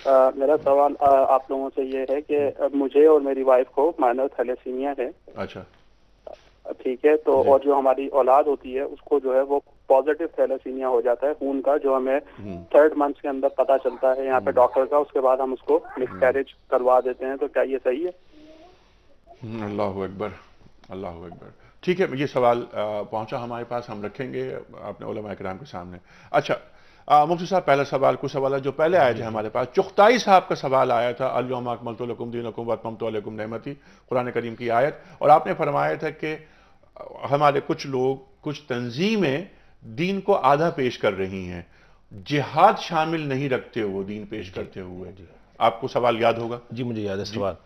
आ, मेरा सवाल आ, आप लोगों से ये है कि मुझे और मेरी वाइफ को माइनर थैलेसीमिया है अच्छा ठीक है तो और जो हमारी औलाद होती है उसको जो है वो पॉजिटिव थैलेसीमिया हो जाता है खून का जो हमें थर्ड हम्म। मंथ के अंदर पता चलता है यहाँ पे डॉक्टर हम्म। का उसके बाद हम उसको मिसकैरेज हम्म। करवा देते हैं तो क्या ये सही है अल्लाह अकबर अल्लाह अकबर ठीक है ये सवाल पहुंचा हमारे पास हम रखेंगे अपने ओलमा कराम के सामने अच्छा मुफ्ती साहब पहला सवाल कुछ सवाल जो पहले आए थे हमारे पास चुख्ताई साहब का सवाल आया था अल्लाम अकमलतुलकुम दीनकुम वतमतुलकुम नहमती कुरान करीम की आयत और आपने फरमाया था कि हमारे कुछ लोग कुछ तंजीमें दीन को आधा पेश कर रही हैं जिहाद शामिल नहीं रखते वो दीन पेश करते हुए आपको सवाल याद होगा जी मुझे याद है सवाल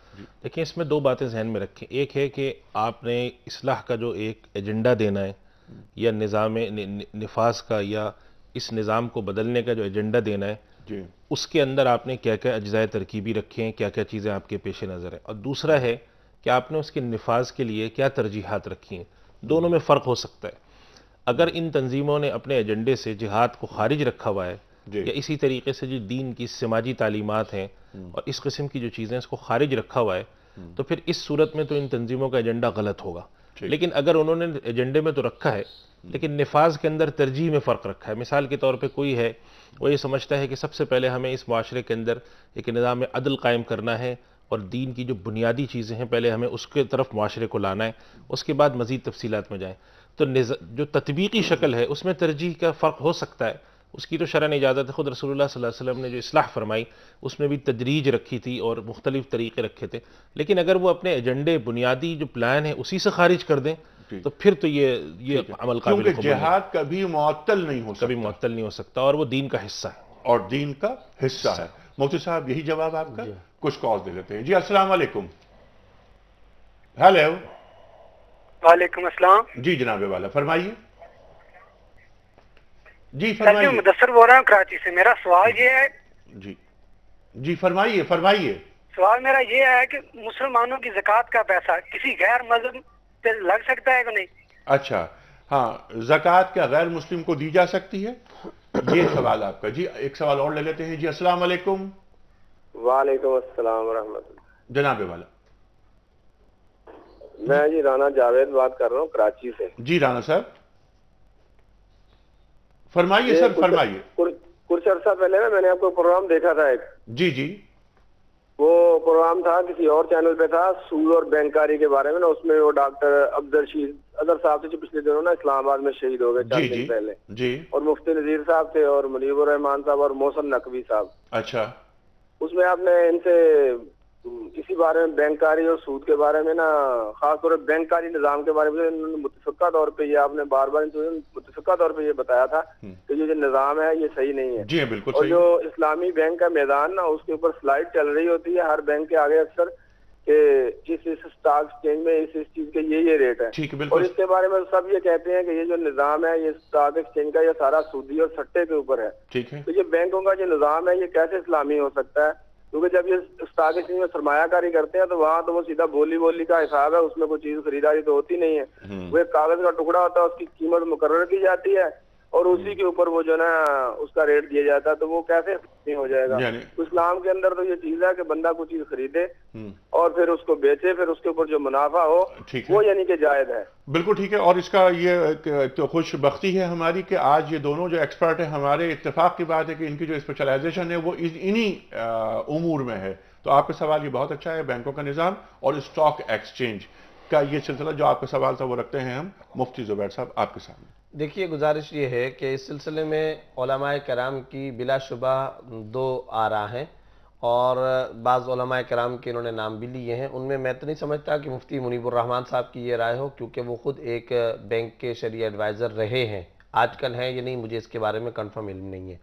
देखिए इसमें दो बातें जहन में रखें एक है कि आपने इसलाह का जो एक एजेंडा देना है या निज़ाम नि, नि, का या इस निज़ाम को बदलने का जो एजेंडा देना है जी। उसके अंदर आपने क्या क्या अज्जाए तरकीबी रखे हैं क्या क्या चीज़ें आपके पेश नज़र हैं और दूसरा है कि आपने उसके नफाज के लिए क्या तरजीहत रखी हैं दोनों में फ़र्क हो सकता है अगर इन तंजीमों ने अपने एजेंडे से जिहाद को खारिज रखा हुआ है या इसी तरीके से जो दीन की समाजी तालीमत हैं हम्म। और इस किस्म की जो चीज़ें इसको खारिज रखा हुआ है हम्म। तो फिर इस सूरत में तो इन तंजीमों का एजेंडा गलत होगा लेकिन अगर उन्होंने एजेंडे में तो रखा है हम्म। लेकिन नफाज के अंदर तरजीह में फ़र्क रखा है मिसाल के तौर पर कोई है वो ये समझता है कि सबसे पहले हमें इस माशरे के अंदर एक निज़ाम अदल कायम करना है और दीन की जो बुनियादी चीज़ें हैं पहले हमें उसके तरफ माशरे को लाना है उसके बाद मज़ीद तफसीत में जाएँ तो जो ततबीकी शक्ल है उसमें तरजीह का फ़र्क हो सकता है उसकी तो शरण इजाज़त ख़ुद रसोल्ला वसम ने जो इस्लाह फरमाई उसमें भी तदरीज रखी थी और मुख्तलिफ तरीके रखे थे लेकिन अगर वो अपने एजेंडे बुनियादी जो प्लान है उसी से खारिज कर दें तो फिर तो ये ये अमल का जिहाद कभी मअतल नहीं हो कभी मअतल नहीं हो सकता और वो दीन का हिस्सा है और दीन का हिस्सा है मोती साहब यही जवाब आपका कुछ कॉल दे देते हैं जी अस्सलाम वालेकुम हेलो वालेकुम अस्सलाम जी जनाबे वाला फरमाइए जी फरमाइए मुदसर बोल रहा हूँ कराची से मेरा सवाल ये है जी जी फरमाइए फरमाइए सवाल मेरा ये है कि मुसलमानों की जक़ात का पैसा किसी गैर मजहब पे लग सकता है कि नहीं अच्छा हाँ जक़ात क्या गैर मुस्लिम को दी जा सकती है ये सवाल आपका जी एक सवाल और ले लेते हैं जी अस्सलाम वालेकुम वालेकुम अस्सलाम वरहमतुल्लाह जनाबे वाला मैं जी राणा जावेद बात कर रहा हूँ कराची से जी राणा साहब फरमाइए सर फरमाइए कुछ अर्सा पहले ना मैंने आपको प्रोग्राम देखा था एक जी जी वो प्रोग्राम था किसी और चैनल पे था सूद और बैंकारी के बारे में ना उसमें वो डॉक्टर अब्दर शीद अदर साहब थे जो पिछले दिनों ना इस्लामाबाद में शहीद हो गए चार दिन पहले जी और मुफ्ती नजीर साहब थे और मुनीबर रहमान साहब और मोहसन नकवी साहब अच्छा उसमें आपने इनसे इसी बारे में बैंककारी और सूद के बारे में ना खासतौर पर बैंककारी निज़ाम के बारे में इन्होंने मुतफ़ा तौर पर यह आपने बार बार मुतफ़ा तौर पर यह बताया था हम्म। कि ये जो निज़ाम है ये सही नहीं है जी हाँ, बिल्कुल और जो इस्लामी बैंक का मैदान ना उसके ऊपर स्लाइड चल रही होती है हर बैंक के आगे अक्सर के इस इस स्टॉक एक्सचेंज में इस इस चीज के ये ये रेट है ठीक है और इसके बारे में सब ये कहते हैं कि ये जो निज़ाम है ये स्टॉक एक्सचेंज का ये सारा सूदी और सट्टे के ऊपर है ठीक है तो ये बैंकों का जो निज़ाम है ये कैसे इस्लामी हो सकता है क्योंकि जब ये एक्सचेंज में सरमायाकारी करते हैं तो वहाँ तो वो सीधा बोली बोली का हिसाब है उसमें कोई चीज खरीदारी तो होती नहीं है हम्म। वो एक कागज का टुकड़ा होता है उसकी कीमत मुकर की जाती है और उसी के ऊपर वो जो ना उसका रेट दिया जाता तो वो कैसे हो जाएगा इस्लाम के अंदर तो ये चीज है कि बंदा कुछ चीज खरीदे हम्म। और फिर उसको बेचे फिर उसके ऊपर जो मुनाफा हो वो यानी कि जायज है बिल्कुल ठीक है और इसका ये तो बख्ती है हमारी कि आज ये दोनों जो एक्सपर्ट है हमारे इतफाक की बात है कि इनकी जो स्पेशलाइजेशन है वो इन्हीं उमूर में है तो आपका सवाल ये बहुत अच्छा है बैंकों का निज़ाम और स्टॉक एक्सचेंज का ये सिलसिला जो आपका सवाल था वो रखते हैं हम मुफ्ती जुबैर साहब आपके सामने देखिए गुजारिश ये है कि इस सिलसिले में कराम की बिलाशुबा दो आ रहा हैं और बाज़ कराम के इन्होंने नाम भी लिए हैं उनमें मैं तो नहीं समझता कि मुफ्ती रहमान साहब की ये राय हो क्योंकि वो ख़ुद एक बैंक के शरीय एडवाइज़र रहे हैं आजकल हैं या नहीं मुझे इसके बारे में कन्फर्म इल्म नहीं है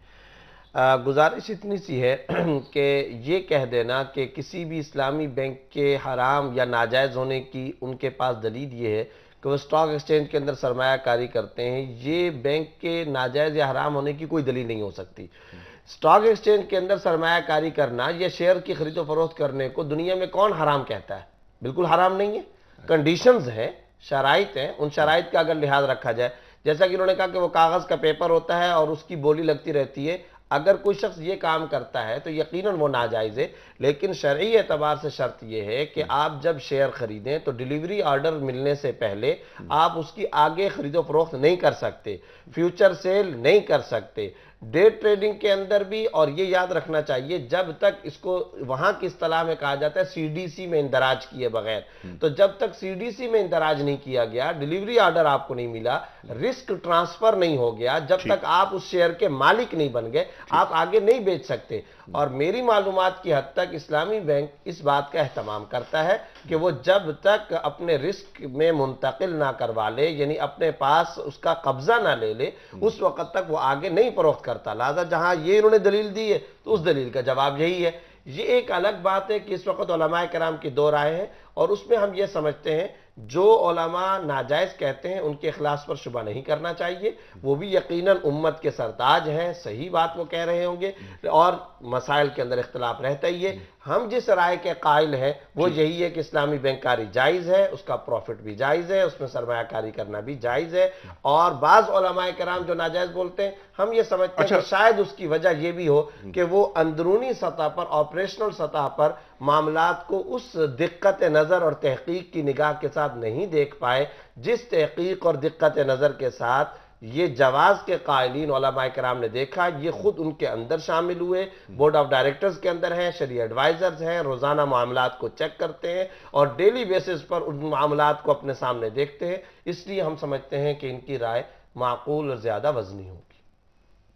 आ, गुजारिश इतनी सी है [CLEARS THROAT] कि ये कह देना कि किसी भी इस्लामी बैंक के हराम या नाजायज़ होने की उनके पास दलील ये है कि वो स्टॉक एक्सचेंज के अंदर सरमाकारी करते हैं ये बैंक के नाजायज़ या हराम होने की कोई दलील नहीं हो सकती स्टॉक एक्सचेंज के अंदर सरमाकारी करना या शेयर की खरीदो फरोख्त करने को दुनिया में कौन हराम कहता है बिल्कुल हराम नहीं है कंडीशन है शराइत हैं उन शराइत का अगर लिहाज रखा जाए जैसा कि उन्होंने कहा कि वो कागज़ का पेपर होता है और उसकी बोली लगती रहती है अगर कोई शख्स ये काम करता है तो यकीनन वो नाजायज़ है लेकिन शर्य एतबार से शर्त यह है कि हम्म। आप जब शेयर ख़रीदें तो डिलीवरी ऑर्डर मिलने से पहले हम्म। आप उसकी आगे ख़रीदो फरोख्त नहीं कर सकते फ्यूचर सेल नहीं कर सकते डे ट्रेडिंग के अंदर भी और ये याद रखना चाहिए जब तक इसको वहां की इस्तलाह में कहा जाता है सीडीसी में इंदराज किए बगैर हम्म। तो जब तक सीडीसी में इंदराज नहीं किया गया डिलीवरी ऑर्डर आपको नहीं मिला रिस्क ट्रांसफर नहीं हो गया जब तक आप उस शेयर के मालिक नहीं बन गए आप आगे नहीं बेच सकते हम्म। और मेरी मालूम की हद तक इस्लामी बैंक इस बात का अहतमाम करता है कि वो जब तक अपने रिस्क में मुंतकिल ना करवा ले यानी अपने पास उसका कब्जा ना ले ले हम्म। उस वक्त तक वो आगे नहीं फरोख्त करता लिहाजा जहाँ ये इन्होंने दलील दी है तो उस दलील का जवाब यही है ये एक अलग बात है कि इस वक्त कराम की दो राय है और उसमें हम ये समझते हैं जो ओलमा नाजायज़ कहते हैं उनके अखलास पर शुबा नहीं करना चाहिए वो भी यकीनन उम्मत के सरताज हैं सही बात वो कह रहे होंगे और मसाइल के अंदर इख्तलाफ रहता ही है हम जिस राय के कायल हैं वो यही है कि इस्लामी बैंककारी जायज़ है उसका प्रॉफिट भी जायज़ है उसमें सरमाकारी करना भी जायज़ है और बाज़ कराम जो नाजायज़ बोलते हैं हम ये समझते अच्छा। हैं कि शायद उसकी वजह यह भी हो कि वो अंदरूनी सतह पर ऑपरेशनल सतह पर मामला को उस दिक्कत नज़र और तहकीक की निगाह के साथ नहीं देख पाए जिस तहकीक और दिक्कत नज़र के साथ ये जवाज़ के कायलीन कराम ने देखा ये ख़ुद उनके अंदर शामिल हुए बोर्ड ऑफ डायरेक्टर्स के अंदर हैं शरी एडवाइज़र्स हैं रोज़ाना मामला को चेक करते हैं और डेली बेसिस पर उन मामला को अपने सामने देखते हैं इसलिए हम समझते हैं कि इनकी राय माकूल और ज़्यादा वजनी हो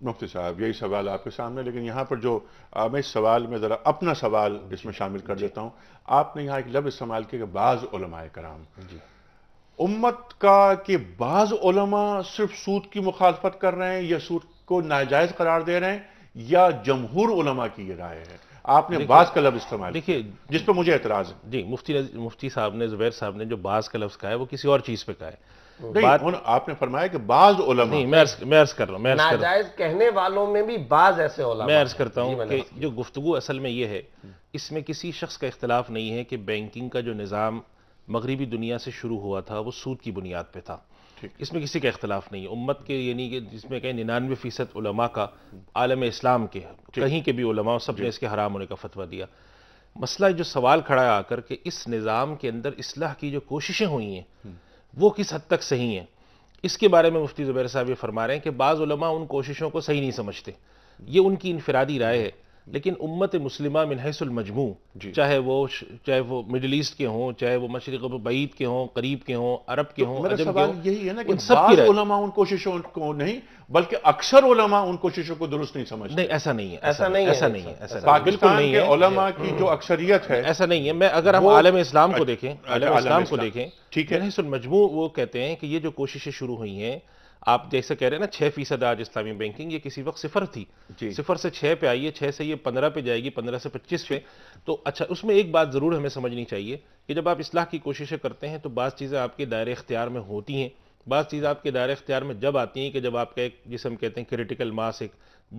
मुफ्ती साहब यही सवाल आपके सामने लेकिन यहाँ पर जो आ, मैं इस सवाल में ज़रा अपना सवाल इसमें शामिल कर देता हूँ आपने यहाँ एक लफ इस्तेमाल किया कि बाज़ कराम उम्मत का कि बाज़ सिर्फ सूद की मुखालफत कर रहे हैं या सूद को नाजायज़ करार दे रहे हैं या जमहूर की ये राय है आपने बाज का लफ्ज़ इस्तेमाल देखिए जिस पर मुझे एतराज़ है जी मुफ्ती मुफ्ती साहब ने जुबैर साहब ने जो बाज का लफ्ज़ कहा है वो किसी और चीज़ पर कहा है आपने फरमाया कि बाज नहीं मैं अर्ज, कर रहा हूँ नाजायज कहने वालों में भी बाज ऐसे मैं अर्ज करता हूँ कि जो गुफ्तु असल में ये है इसमें किसी शख्स का इख्तलाफ नहीं है कि बैंकिंग का जो निज़ाम मगरबी दुनिया से शुरू हुआ था वो सूद की बुनियाद पर था इसमें किसी का इख्तलाफ नहीं है उम्मत के यानी कि जिसमें कहीं निन्यानवे फ़ीसद का आलम इस्लाम के कहीं के भी उलमा सब ने इसके हराम होने का फतवा दिया मसला जो सवाल खड़ा है आकर के इस निज़ाम के अंदर इसलाह की जो कोशिशें हुई हैं वो किस हद तक सही हैं इसके बारे में मुफ्ती ज़ुबैर साहब ये फरमा रहे हैं कि बाज़ उलमा उन कोशिशों को सही नहीं समझते ये उनकी इनफरादी राय है लेकिन उम्मत मुस्लिमा मिनहसमजमू चाहे वो चाहे वो मिडिल ईस्ट के हों चाहे वो मशरक बईद के हों करीब के हों अरब के तो हों तो सब उन कोशिशों को नहीं बल्कि अक्सर उलमा उन कोशिशों को दुरुस्त नहीं समझ नहीं ऐसा नहीं है ऐसा नहीं ऐसा नहीं है पाकिस्तान नहीं है की जो अक्सरियत है ऐसा नहीं है मैं अगर हम आलम इस्लाम को अच्छा, देखें अच्छा, आलम इस्लाम को देखें ठीक है मजमू वो कहते हैं कि ये जो कोशिशें शुरू हुई हैं आप जैसे कह रहे हैं ना छः फीसद आज इस्लामी बैंकिंग ये किसी वक्त सिफर थी सिफर से छः पे आई है छः से ये पंद्रह पे जाएगी पंद्रह से पच्चीस पे तो अच्छा उसमें एक बात ज़रूर हमें समझनी चाहिए कि जब आप इसलाह की कोशिशें करते हैं तो बाज़ चीज़ें आपके दायरे इख्तियार में होती हैं बाज़ चीज़ आपके दायरे इख्तियार में जब आती हैं कि जब आपका एक जिसम हम कहते हैं क्रिटिकल मास एक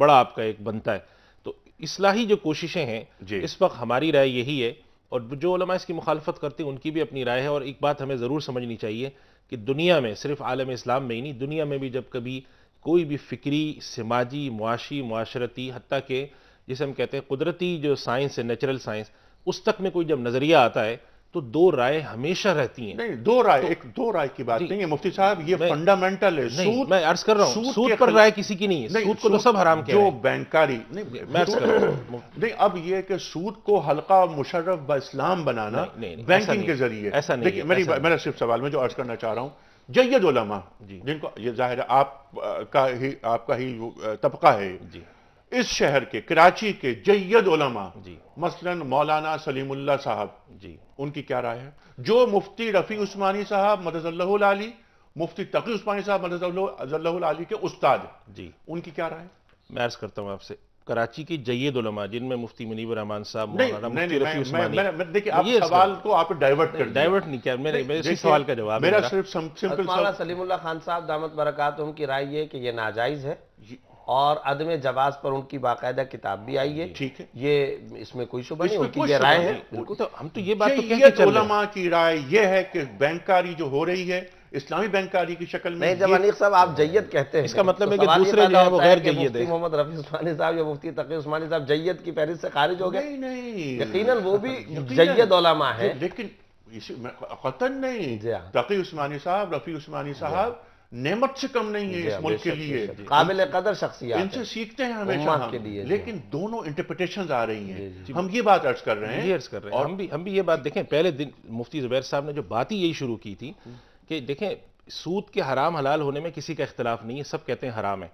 बड़ा आपका एक बनता है तो इसलाही जो कोशिशें हैं इस वक्त हमारी राय यही है और जो इसकी मुखालफत करते हैं उनकी भी अपनी राय है और एक बात हमें ज़रूर समझनी चाहिए कि दुनिया में सिर्फ आलम इस्लाम में ही नहीं दुनिया में भी जब कभी कोई भी फ़िक्री समाजी मुआशी माशरती हती के जिसे हम कहते हैं कुदरती जो साइंस है नेचुरल साइंस उस तक में कोई जब नज़रिया आता है तो दो राय हमेशा रहती हैं नहीं दो राय तो, एक दो राय की बात नहीं है मुफ्ती साहब ये फंडामेंटल है नहीं, सूद मैं अर्ज कर रहा हूँ सूद पर राय किसी की नहीं है नहीं, सूद को तो सब हराम जो बैंकारी नहीं मैं अर्ज कर रहा हूँ [CLEARS THROAT] नहीं अब ये कि सूद को हल्का मुशर्रफ बा इस्लाम बनाना बैंकिंग के जरिए ऐसा नहीं मेरी मेरा सिर्फ सवाल में जो अर्ज करना चाह रहा हूँ जयद उलमा जिनको ये जाहिर आप का ही आपका ही तबका है जी इस शहर के कराची के जैद उलमा जी मसलन मौलाना सलीमुल्ला साहब जी उनकी क्या राय है जो मुफ्ती रफ़ी उस्मानी साहब मदजल्लाली मुफ्ती तकी उस्मानी साहब मदजल्लाली के उस्ताद जी उनकी क्या राय मैं अर्ज करता हूँ आपसे कराची की जैद उलमा जिनमें मुफ्ती मुनीबर रहमान साहब देखिए सवाल को आप डाइवर्ट कर डाइवर्ट नहीं किया मेरे मेरे सवाल का जवाब मेरा सिर्फ सिंपल सलीमुल्ला खान साहब दामद बरकत उनकी राय ये कि ये नाजायज़ है और अदम जवाब पर उनकी बाकायदा किताब भी आई है ठीक है ये इसमें कोई शुभ नहीं उनकी ये राय है बिल्कुल तो हम तो ये बात तो ये चलमा की राय ये है कि बैंककारी जो हो रही है इस्लामी बैंककारी की शक्ल में नहीं साहब आप जैयद कहते हैं इसका मतलब तो है कि दूसरे जो वो गैर जैयद है मोहम्मद रफी उस्मानी साहब या मुफ्ती तकी उस्मानी साहब जैयद की पैरिस से खारिज हो गए नहीं यकीनन वो भी जैयद ओलमा है लेकिन कतन नहीं हाँ। तकी उस्मानी साहब रफी उस्मानी साहब हाँ। नेमत से कम नहीं है इस हाँ, मुल्क के लिए काबिल कदर शख्सियत इनसे सीखते हैं हमेशा हम, के लिए लेकिन दोनों इंटरप्रिटेशन आ रही हैं हम ये बात अर्ज कर रहे हैं अर्ज कर रहे हैं और हम भी हम भी ये बात देखें पहले दिन मुफ्ती जुबैर साहब ने जो बात ही यही शुरू की थी कि देखें सूद के हराम हलाल होने में किसी का इख्तलाफ नहीं है सब कहते हैं हराम है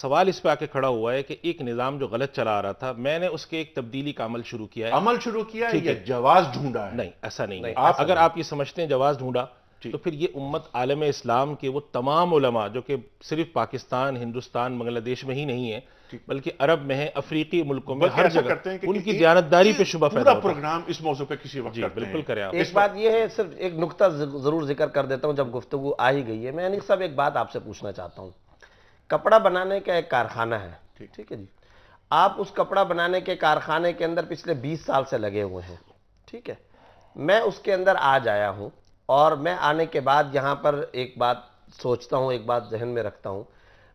सवाल इस पे आके खड़ा हुआ है कि एक निज़ाम जो गलत चला आ रहा था मैंने उसके एक तब्दीली का अमल शुरू किया है अमल शुरू किया है या जवाज ढूंढा है नहीं ऐसा नहीं, नहीं, अगर आप ये समझते हैं जवाज ढूंढा तो फिर ये उम्मत आलम इस्लाम के वो तमाम उलमा जो कि सिर्फ पाकिस्तान हिंदुस्तान बांग्लादेश में ही नहीं है बल्कि अरब में है अफ्रीकी मुल्कों में हर जगह करते हैं कि उनकी जानतदारी पे शुभ पूरा प्रोग्राम इस मौजू पर किसी वक्त बिल्कुल करें आप एक बात यह है सिर्फ एक नुकता जरूर जिक्र कर देता हूँ जब गुफ्तु आ ही गई है मैं अनिक साहब एक बात आपसे पूछना चाहता हूँ कपड़ा बनाने का एक कारखाना है ठीक है जी आप उस कपड़ा बनाने के कारखाने के अंदर पिछले बीस साल से लगे हुए हैं ठीक है मैं उसके अंदर आज आया हूँ और मैं आने के बाद यहाँ पर एक बात सोचता हूँ एक बात जहन में रखता हूँ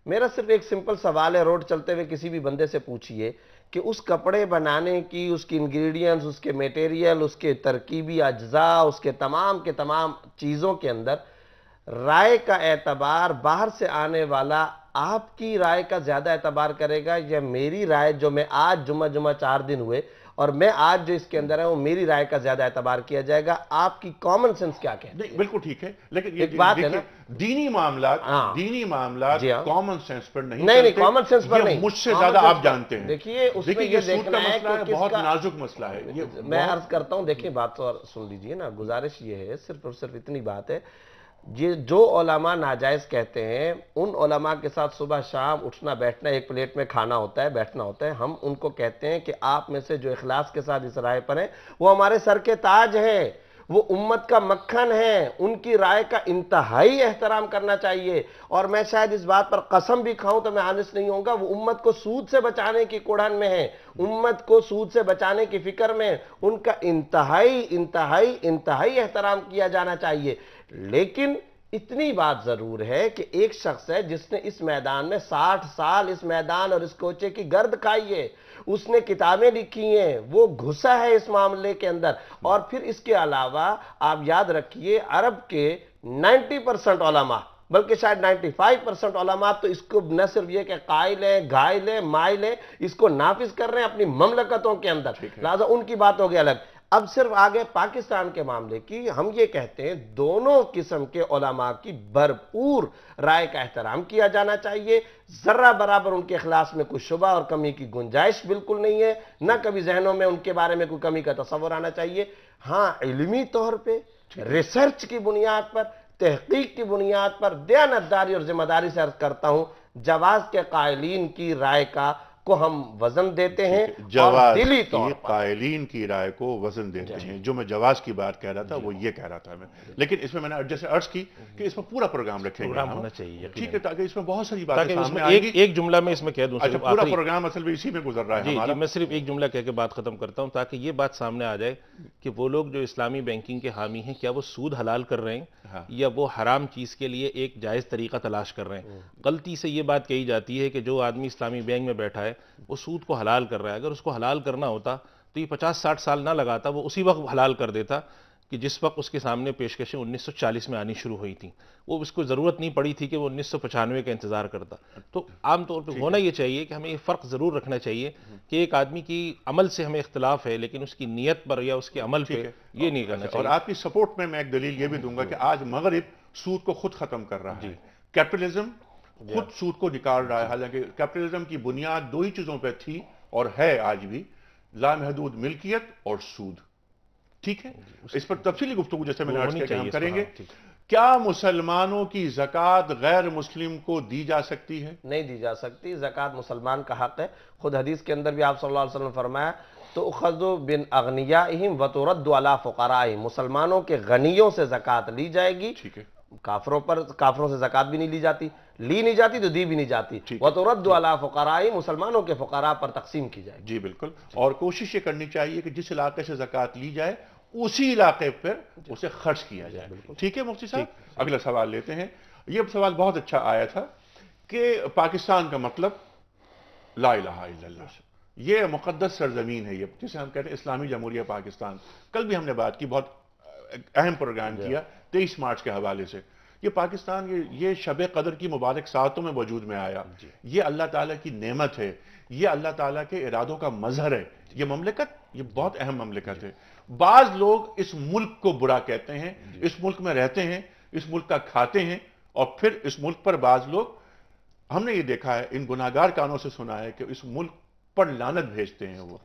मेरा सिर्फ एक सिंपल सवाल है रोड चलते हुए किसी भी बंदे से पूछिए कि उस कपड़े बनाने की उसकी इंग्रेडिएंट्स उसके मटेरियल उसके तरकीबी अज्जा उसके तमाम के तमाम चीज़ों के अंदर राय का एतबार बाहर से आने वाला आपकी राय का ज़्यादा एतबार करेगा या मेरी राय जो मैं आज जुमा जुमा चार दिन हुए और मैं आज जो इसके अंदर है वो मेरी राय का ज्यादा एतबार किया जाएगा आपकी कॉमन सेंस क्या कहते हैं बिल्कुल ठीक है लेकिन एक बात है ना दीनी मामला हाँ, दीनी मामला कॉमन सेंस पर नहीं नहीं नहीं कॉमन सेंस पर नहीं मुझसे ज्यादा आप जानते हैं देखिए उसमें ये देखना है कि बहुत नाजुक मसला है मैं अर्ज करता हूँ देखिए बात तो सुन लीजिए ना गुजारिश ये है सिर्फ और सिर्फ इतनी बात है ये जो ओलमा नाजायज़ कहते हैं उन ओलमा के साथ सुबह शाम उठना बैठना एक प्लेट में खाना होता है बैठना होता है हम उनको कहते हैं कि आप में से जो इखलास के साथ इस राय पर हैं वो हमारे सर के ताज हैं वो उम्मत का मक्खन है उनकी राय का इंतहाई एहतराम करना चाहिए और मैं शायद इस बात पर कसम भी खाऊं तो मैं आनिस नहीं हूँ वो उम्मत को सूद से बचाने की कोड़न में है उम्मत को सूद से बचाने की फिक्र में उनका इंतहाई इंतहाई इंतहाई एहतराम किया जाना चाहिए लेकिन इतनी बात ज़रूर है कि एक शख्स है जिसने इस मैदान में 60 साल इस मैदान और इस कोचे की गर्द खाई है उसने किताबें लिखी हैं वो घुसा है इस मामले के अंदर और फिर इसके अलावा आप याद रखिए अरब के 90 परसेंट ओलामा बल्कि शायद 95 परसेंट ओलामा तो इसको न सिर्फ ये कि कायल है घायल है मायल है इसको नाफिज कर रहे हैं अपनी ममलकतों के अंदर लिहाजा उनकी बात हो गई अलग अब सिर्फ आगे पाकिस्तान के मामले की हम ये कहते हैं दोनों किस्म के ओलमा की भरपूर राय का एहतराम किया जाना चाहिए जरा बराबर उनके अखलास में कोई शुबा और कमी की गुंजाइश बिल्कुल नहीं है ना कभी जहनों में उनके बारे में कोई कमी का तस्वर आना चाहिए हाँ इलमी तौर पर रिसर्च की बुनियाद पर तहकीक की बुनियाद पर दयानतदारी और जिम्मेदारी से अर्ज करता हूँ जवाब के कायलीन की राय का को हम वजन देते हैं जवाब कायलीन की राय को वजन देते हैं जो मैं जवाब की बात कह रहा था वो ये कह रहा था मैं लेकिन इसमें मैंने जैसे अर्ज की कि इसमें पूरा प्रोग्राम रखेंगे प्रोग्राम होना चाहिए ठीक है ताकि इसमें बहुत सारी बात सामने एक, एक जुमला में इसमें कह दूँ अच्छा पूरा प्रोग्राम असल में इसी में गुजर रहा है मैं सिर्फ एक जुमला कह के बात खत्म करता हूँ ताकि ये बात सामने आ जाए कि वो लोग जो इस्लामी बैंकिंग के हामी हैं क्या वो सूद हलाल कर रहे हैं हाँ। या वो हराम चीज़ के लिए एक जायज़ तरीका तलाश कर रहे हैं गलती से ये बात कही जाती है कि जो आदमी इस्लामी बैंक में बैठा है है वो सूद को हलाल कर रहा है अगर उसको हलाल करना होता तो ये पचास साठ साल ना लगाता वो उसी वक्त हलाल कर देता कि जिस वक्त उसके सामने पेशकशें 1940 में आनी शुरू हुई थी वो उसको ज़रूरत नहीं पड़ी थी कि वो उन्नीस का इंतज़ार करता तो आमतौर पर होना ये चाहिए कि हमें ये फ़र्क ज़रूर रखना चाहिए कि एक आदमी की अमल से हमें इख्तलाफ है लेकिन उसकी नीयत पर या उसके अमल पर ये नहीं करना अच्छा, चाहिए और आपकी सपोर्ट में मैं एक दलील ये भी दूंगा कि आज मगरब सूद को खुद ख़त्म कर रहा है कैपिटलिज्म खुद सूद को निकाल रहा है हालांकि कैपिटलिज्म की बुनियाद दो ही चीज़ों पर थी और है आज भी लामहदूद मिल्कियत और सूद ठीक है इस पर तफसीली गुफ्तु जैसे मैंने आज हम करेंगे हाँ, क्या मुसलमानों की जक़ात गैर मुस्लिम को दी जा सकती है नहीं दी जा सकती जक़ात मुसलमान का हक है खुद हदीस के अंदर भी आप सल्लल्लाहु अलैहि वसल्लम फरमाया तो खजो बिन अगनिया वतरद अला मुसलमानों के गनियों से जक़ात ली जाएगी काफरों पर काफरों से जक़ात भी नहीं ली जाती ली नहीं जाती तो दी भी नहीं जाती वह तो रद्द वाला फ़कराई मुसलमानों के फ़करा पर तकसीम की जाए जी बिल्कुल और कोशिश ये करनी चाहिए कि जिस इलाके से जक़ात ली जाए उसी इलाके पर उसे खर्च किया जाए ठीक है मुफ्ती साहब अगला सवाल लेते हैं ये सवाल बहुत अच्छा आया था कि पाकिस्तान का मतलब ला इला अच्छा। ये मुकदस सरजमीन है ये जिसे हम कहते हैं इस्लामी जमहूरिया पाकिस्तान कल भी हमने बात की बहुत अहम प्रोग्राम किया तेईस मार्च के हवाले से ये पाकिस्तान ये ये शब कदर की मुबारक सातों में वजूद में आया ये अल्लाह ताला की नेमत है ये अल्लाह ताला के इरादों का मजहर है ये ममलिकत ये बहुत अहम ममलिकत है बाज लोग इस मुल्क को बुरा कहते हैं इस मुल्क में रहते हैं इस मुल्क का खाते हैं और फिर इस मुल्क पर बाज लोग हमने ये देखा है इन गुनागार कानों से सुना है कि इस मुल्क पर लानत भेजते हैं वो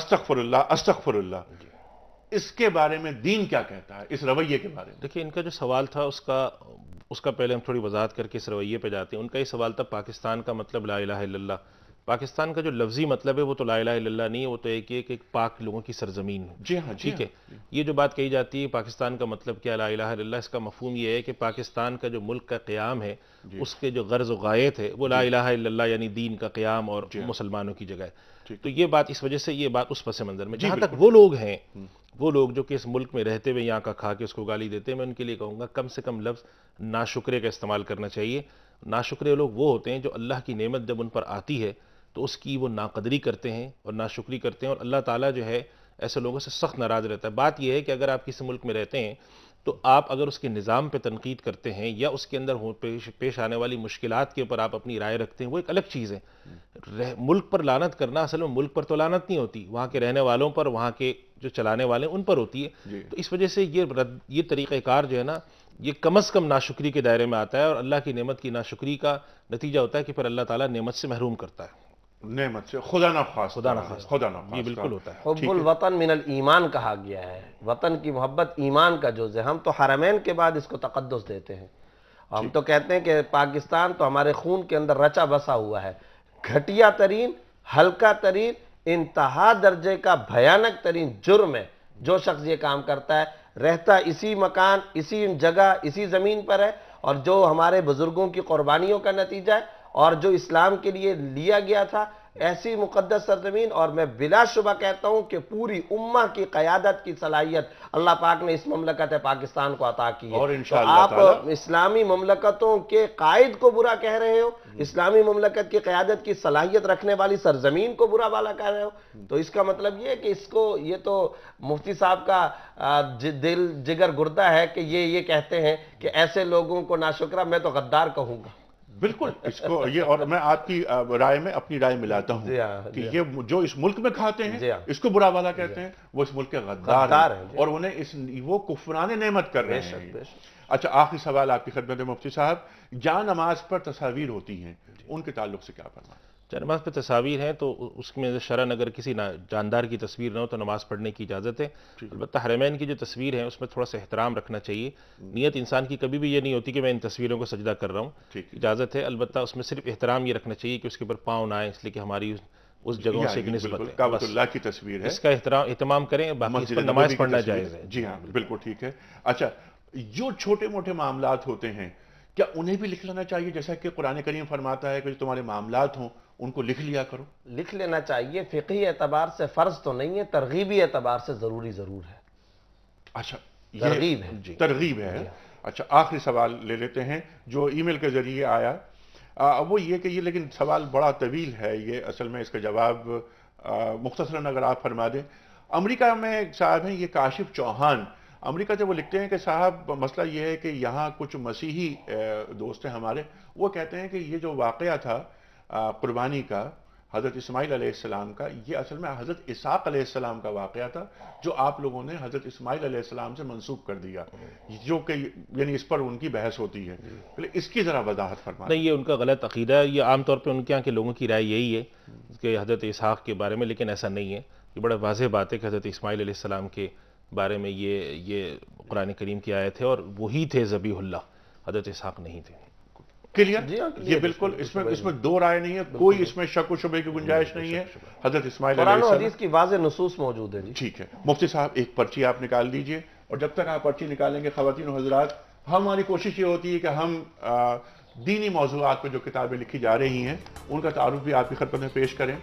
अस्तफरल्ला अस्तफरल्ला इसके बारे में दीन क्या कहता है इस रवैये के बारे में देखिए इनका जो सवाल था उसका उसका पहले हम थोड़ी वजाहत करके इस रवैये पे जाते हैं उनका ये सवाल था पाकिस्तान का मतलब ला इला पाकिस्तान का जो लफ्जी मतलब है वो तो ला इला नहीं है वो तो एक एक, एक पाक लोगों की सरजमीन जी हाँ ठीक है हाँ। ये जो बात कही जाती है पाकिस्तान का मतलब क्या ला इला इसका मफहम ये है कि पाकिस्तान का जो मुल्क का क़्याम है उसके जो गर्ज वायत है वो ला इला यानी दीन का क़्याम और मुसलमानों की जगह है तो ये बात इस वजह से ये बात उस पस मंजर में जहाँ तक वो लोग हैं हम्म। वो लोग जो कि इस मुल्क में रहते हुए यहाँ का खा के उसको गाली देते हैं मैं उनके लिए कहूँगा कम से कम लफ्ज़ नाशुक्रे का इस्तेमाल करना चाहिए नाशुक्रे लोग वो होते हैं जो अल्लाह की नेमत जब उन पर आती है तो उसकी वो नाकदरी करते हैं और नाशुक्री करते हैं और अल्लाह ताला जो है ऐसे लोगों से सख्त नाराज़ रहता है बात यह है कि अगर आप किसी मुल्क में रहते हैं तो आप अगर उसके निज़ाम पर तनकीद करते हैं या उसके अंदर पेश, पेश आने वाली मुश्किल के ऊपर आप अपनी राय रखते हैं वो एक अलग चीज़ है मुल्क पर लानत करना असल में मुल्क पर तो लानत नहीं होती वहाँ के रहने वालों पर वहाँ के जो चलाने वाले उन पर होती है तो इस वजह से ये रद, ये तरीक़ार जो है ना ये कम अज़ कम नाशुक्री के दायरे में आता है और अल्लाह की नमत की नाशुक्री का नतीजा होता है कि फिर अल्लाह ताली नमत से महरूम करता है नेमत से खुदा ना खास खुदा ना खास खुदा ना खास ये बिल्कुल होता है हुब्बुल वतन मिनल ईमान कहा गया है वतन की मोहब्बत ईमान का जुज है हम तो हरमैन के बाद इसको तकदस देते हैं हम तो कहते हैं कि पाकिस्तान तो हमारे खून के अंदर रचा बसा हुआ है घटिया तरीन हल्का तरीन इंतहा दर्जे का भयानक तरीन जुर्म है जो शख्स ये काम करता है रहता इसी मकान इसी जगह इसी ज़मीन पर है और जो हमारे बुज़ुर्गों की कुर्बानियों का नतीजा है और जो इस्लाम के लिए लिया गया था ऐसी मुकदस सरजमीन और मैं बिलाशुबा कहता हूँ कि पूरी उम्मा की क़्यादत की सलाहियत अल्लाह पाक ने इस ममलकत पाकिस्तान को अता की है और तो आप इस्लामी ममलकतों के कायद को बुरा कह रहे हो इस्लामी ममलकत की क़्यादत की सलाहियत रखने वाली सरजमीन को बुरा वाला कह रहे हो तो इसका मतलब ये कि इसको ये तो मुफ्ती साहब का दिल जिगर गुर्दा है कि ये ये कहते हैं कि ऐसे लोगों को ना शुक्रा मैं तो गद्दार कहूँगा बिल्कुल इसको ये और मैं आपकी राय में अपनी राय मिलाता हूँ हाँ, कि हाँ। ये जो इस मुल्क में खाते हैं हाँ। इसको बुरा वाला कहते हैं वो इस मुल्क के गद्दार हैं और उन्हें इस वो कुफरान नेमत कर रहे हैं अच्छा आखिरी सवाल आपकी खदमत मुफ्ती साहब जहाँ नमाज पर तस्वीर होती हैं उनके ताल्लुक से क्या फरमाना चाहे नमाज पर तस्वीर हैं तो उसमें शरण अगर किसी ना जानदार की तस्वीर ना हो तो नमाज़ पढ़ने की इजाज़त है अलबत् हरमैन की जो तस्वीर है उसमें थोड़ा सा एहतराम रखना चाहिए हम्म। नीयत इंसान की कभी भी ये नहीं होती कि मैं इन तस्वीरों को सजदा कर रहा हूँ इजाज़त है अलबत्त उसमें सिर्फ एहतराम ये रखना चाहिए कि उसके ऊपर पाँव ना आए इसलिए कि हमारी उस जगह हाँ, से की तस्वीर है इसका एहतमाम करें बाकी नमाज पढ़ना जायज़ है जी हाँ बिल्कुल ठीक है अच्छा जो छोटे मोटे मामला होते हैं क्या उन्हें भी लिख लेना चाहिए जैसा कि कुरान करीम फरमाता है कि जो तुम्हारे मामला हों उनको लिख लिया करो लिख लेना चाहिए फ़िकी एतबार से फ़र्ज़ तो नहीं है तरगीबी एतबार से ज़रूरी ज़रूर है अच्छा तरगीब है जी तरगीब है अच्छा आखिरी सवाल ले लेते हैं जो ईमेल के ज़रिए आया आ, वो ये कि ये लेकिन सवाल बड़ा तवील है ये असल में इसका जवाब मुख्तसरन अगर आप फरमा दें अमरीका में साहब हैं ये काशिफ चौहान अमरीका से वो लिखते हैं कि साहब मसला ये है कि यहाँ कुछ मसीही दोस्त हैं हमारे वो कहते हैं कि ये जो वाक़ था कुर्बानी का हज़रत इसमाइल सलाम का ये असल में हज़रत इसाक सलाम का वाक़ था जो आप लोगों ने हज़रत इसमाइल सलाम से मनसूख कर दिया जो कि यानी इस पर उनकी बहस होती है पहले इसकी ज़रा वजाहत फरमा नहीं ये उनका गलत अकीदा है ये आमतौर पर उनके यहाँ के लोगों की राय यही है कि हज़रत इसहाक़ के बारे में लेकिन ऐसा नहीं है ये बड़ा वाज बात है कि हज़रत इसमाइल सलाम के बारे में ये ये कुरान करीम की आयत है और वही थे ज़बी हज़रत इसहाक़ नहीं थे क्लियर हाँ, ये बिल्कुल इसमें इसमें दो राय नहीं है कोई इसमें शक शुबे की गुंजाइश नहीं है हजरत इस्माइल की वाज नसूस मौजूद है ठीक है मुफ्ती साहब एक पर्ची आप निकाल दीजिए और जब तक आप पर्ची निकालेंगे खातिन हजरात हमारी कोशिश ये होती है कि हम दीनी मौजूद पर जो किताबें लिखी जा रही हैं उनका तारुफ भी आपकी खदमत में पेश करें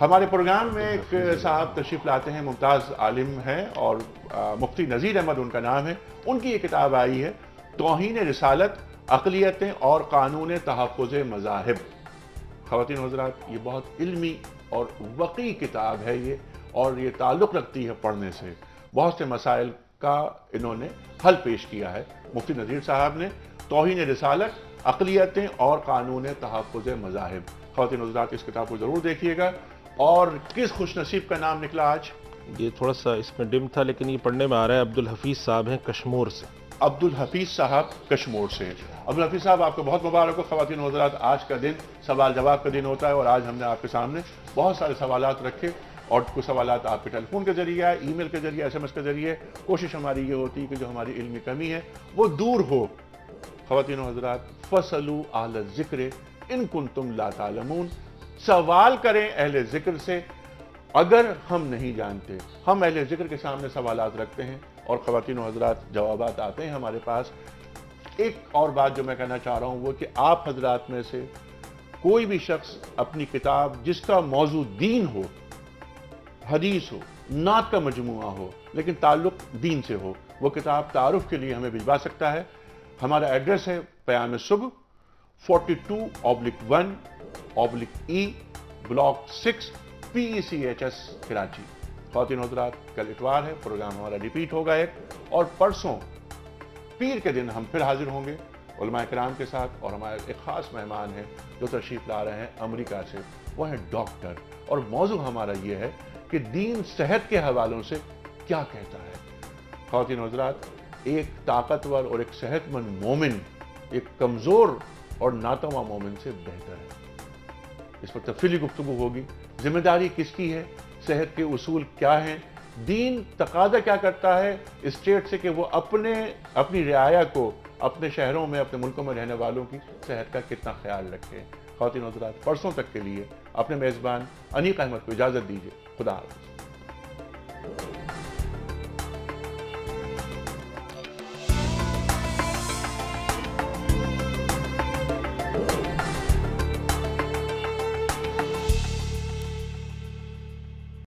हमारे प्रोग्राम में एक साहब तशरीफ लाते हैं मुमताज़ आलिम हैं और मुफ्ती नज़ीर अहमद उनका नाम है उनकी ये किताब आई है तोहन रसालत अकलीतें और कानून तहफ़ मज़ाहब खातिन हजरात ये बहुत इलमी और वकी किताब है ये और ये ताल्लुक़ रखती है पढ़ने से बहुत से मसाइल का इन्होंने हल पेश किया है मुफ्ती नज़ीर साहब ने तोहन रसालत अकलीतें और कानून तहफ़ मज़ाहब खातिन हजरात इस किताब को ज़रूर देखिएगा और किस खुश नसीब का नाम निकला आज ये थोड़ा सा इसमें डिम था लेकिन ये पढ़ने में आ रहा है अब्दुल हफीज़ साहब हैं कश्मीर से अब्दुल हफीज़ साहब कश्मोर से अब्दुल हफीज़ साहब आपको बहुत मुबारक हो खातन हजरात आज का दिन सवाल जवाब का दिन होता है और आज हमने आपके सामने बहुत सारे सवाल रखे और कुछ सवाल आपके टेलीफोन के जरिए ई मेल के जरिए एस एम एस के जरिए कोशिश हमारी ये होती है कि जो हमारी इल्मी कमी है वो दूर हो खातन हजरात फसलू आल ज़िक्र इन कुन तुम लातालमून सवाल करें अहल ज़िक्र से अगर हम नहीं जानते हम अहल ज़िक्र के सामने सवाल रखते हैं और ख़वान हजरात जवाब आते हैं हमारे पास एक और बात जो मैं कहना चाह रहा हूँ वो कि आप हजरात में से कोई भी शख्स अपनी किताब जिसका मौजू दीन हो हदीस हो नात का मजमू हो लेकिन ताल्लुक दीन से हो वो किताब तारफ़ के लिए हमें भिजवा सकता है हमारा एड्रेस है प्याम सुबह forty two oblique one oblique E block six P C H S Karachi खातिन हजरात कल इतवार है प्रोग्राम हमारा रिपीट होगा एक और परसों पीर के दिन हम फिर हाजिर होंगे कराम के साथ और हमारे एक ख़ास मेहमान हैं जो तशरीफ़ ला रहे हैं अमेरिका से वह है डॉक्टर और मौजू हमारा ये है कि दीन सेहत के हवालों से क्या कहता है खातिन हजरात एक ताकतवर और एक सेहतमंद मोमिन एक कमज़ोर और नातवा मोमिन से बेहतर है इस पर तफसली गुफ्तु होगी जिम्मेदारी किसकी है सेहत के असूल क्या हैं दीन तकादा क्या करता है स्टेट से कि वो अपने अपनी रियाया को अपने शहरों में अपने मुल्कों में रहने वालों की सेहत का कितना ख्याल रखें खातिन हजरात परसों तक के लिए अपने मेज़बान अनीक अहमद को इजाज़त दीजिए खुदा हाफ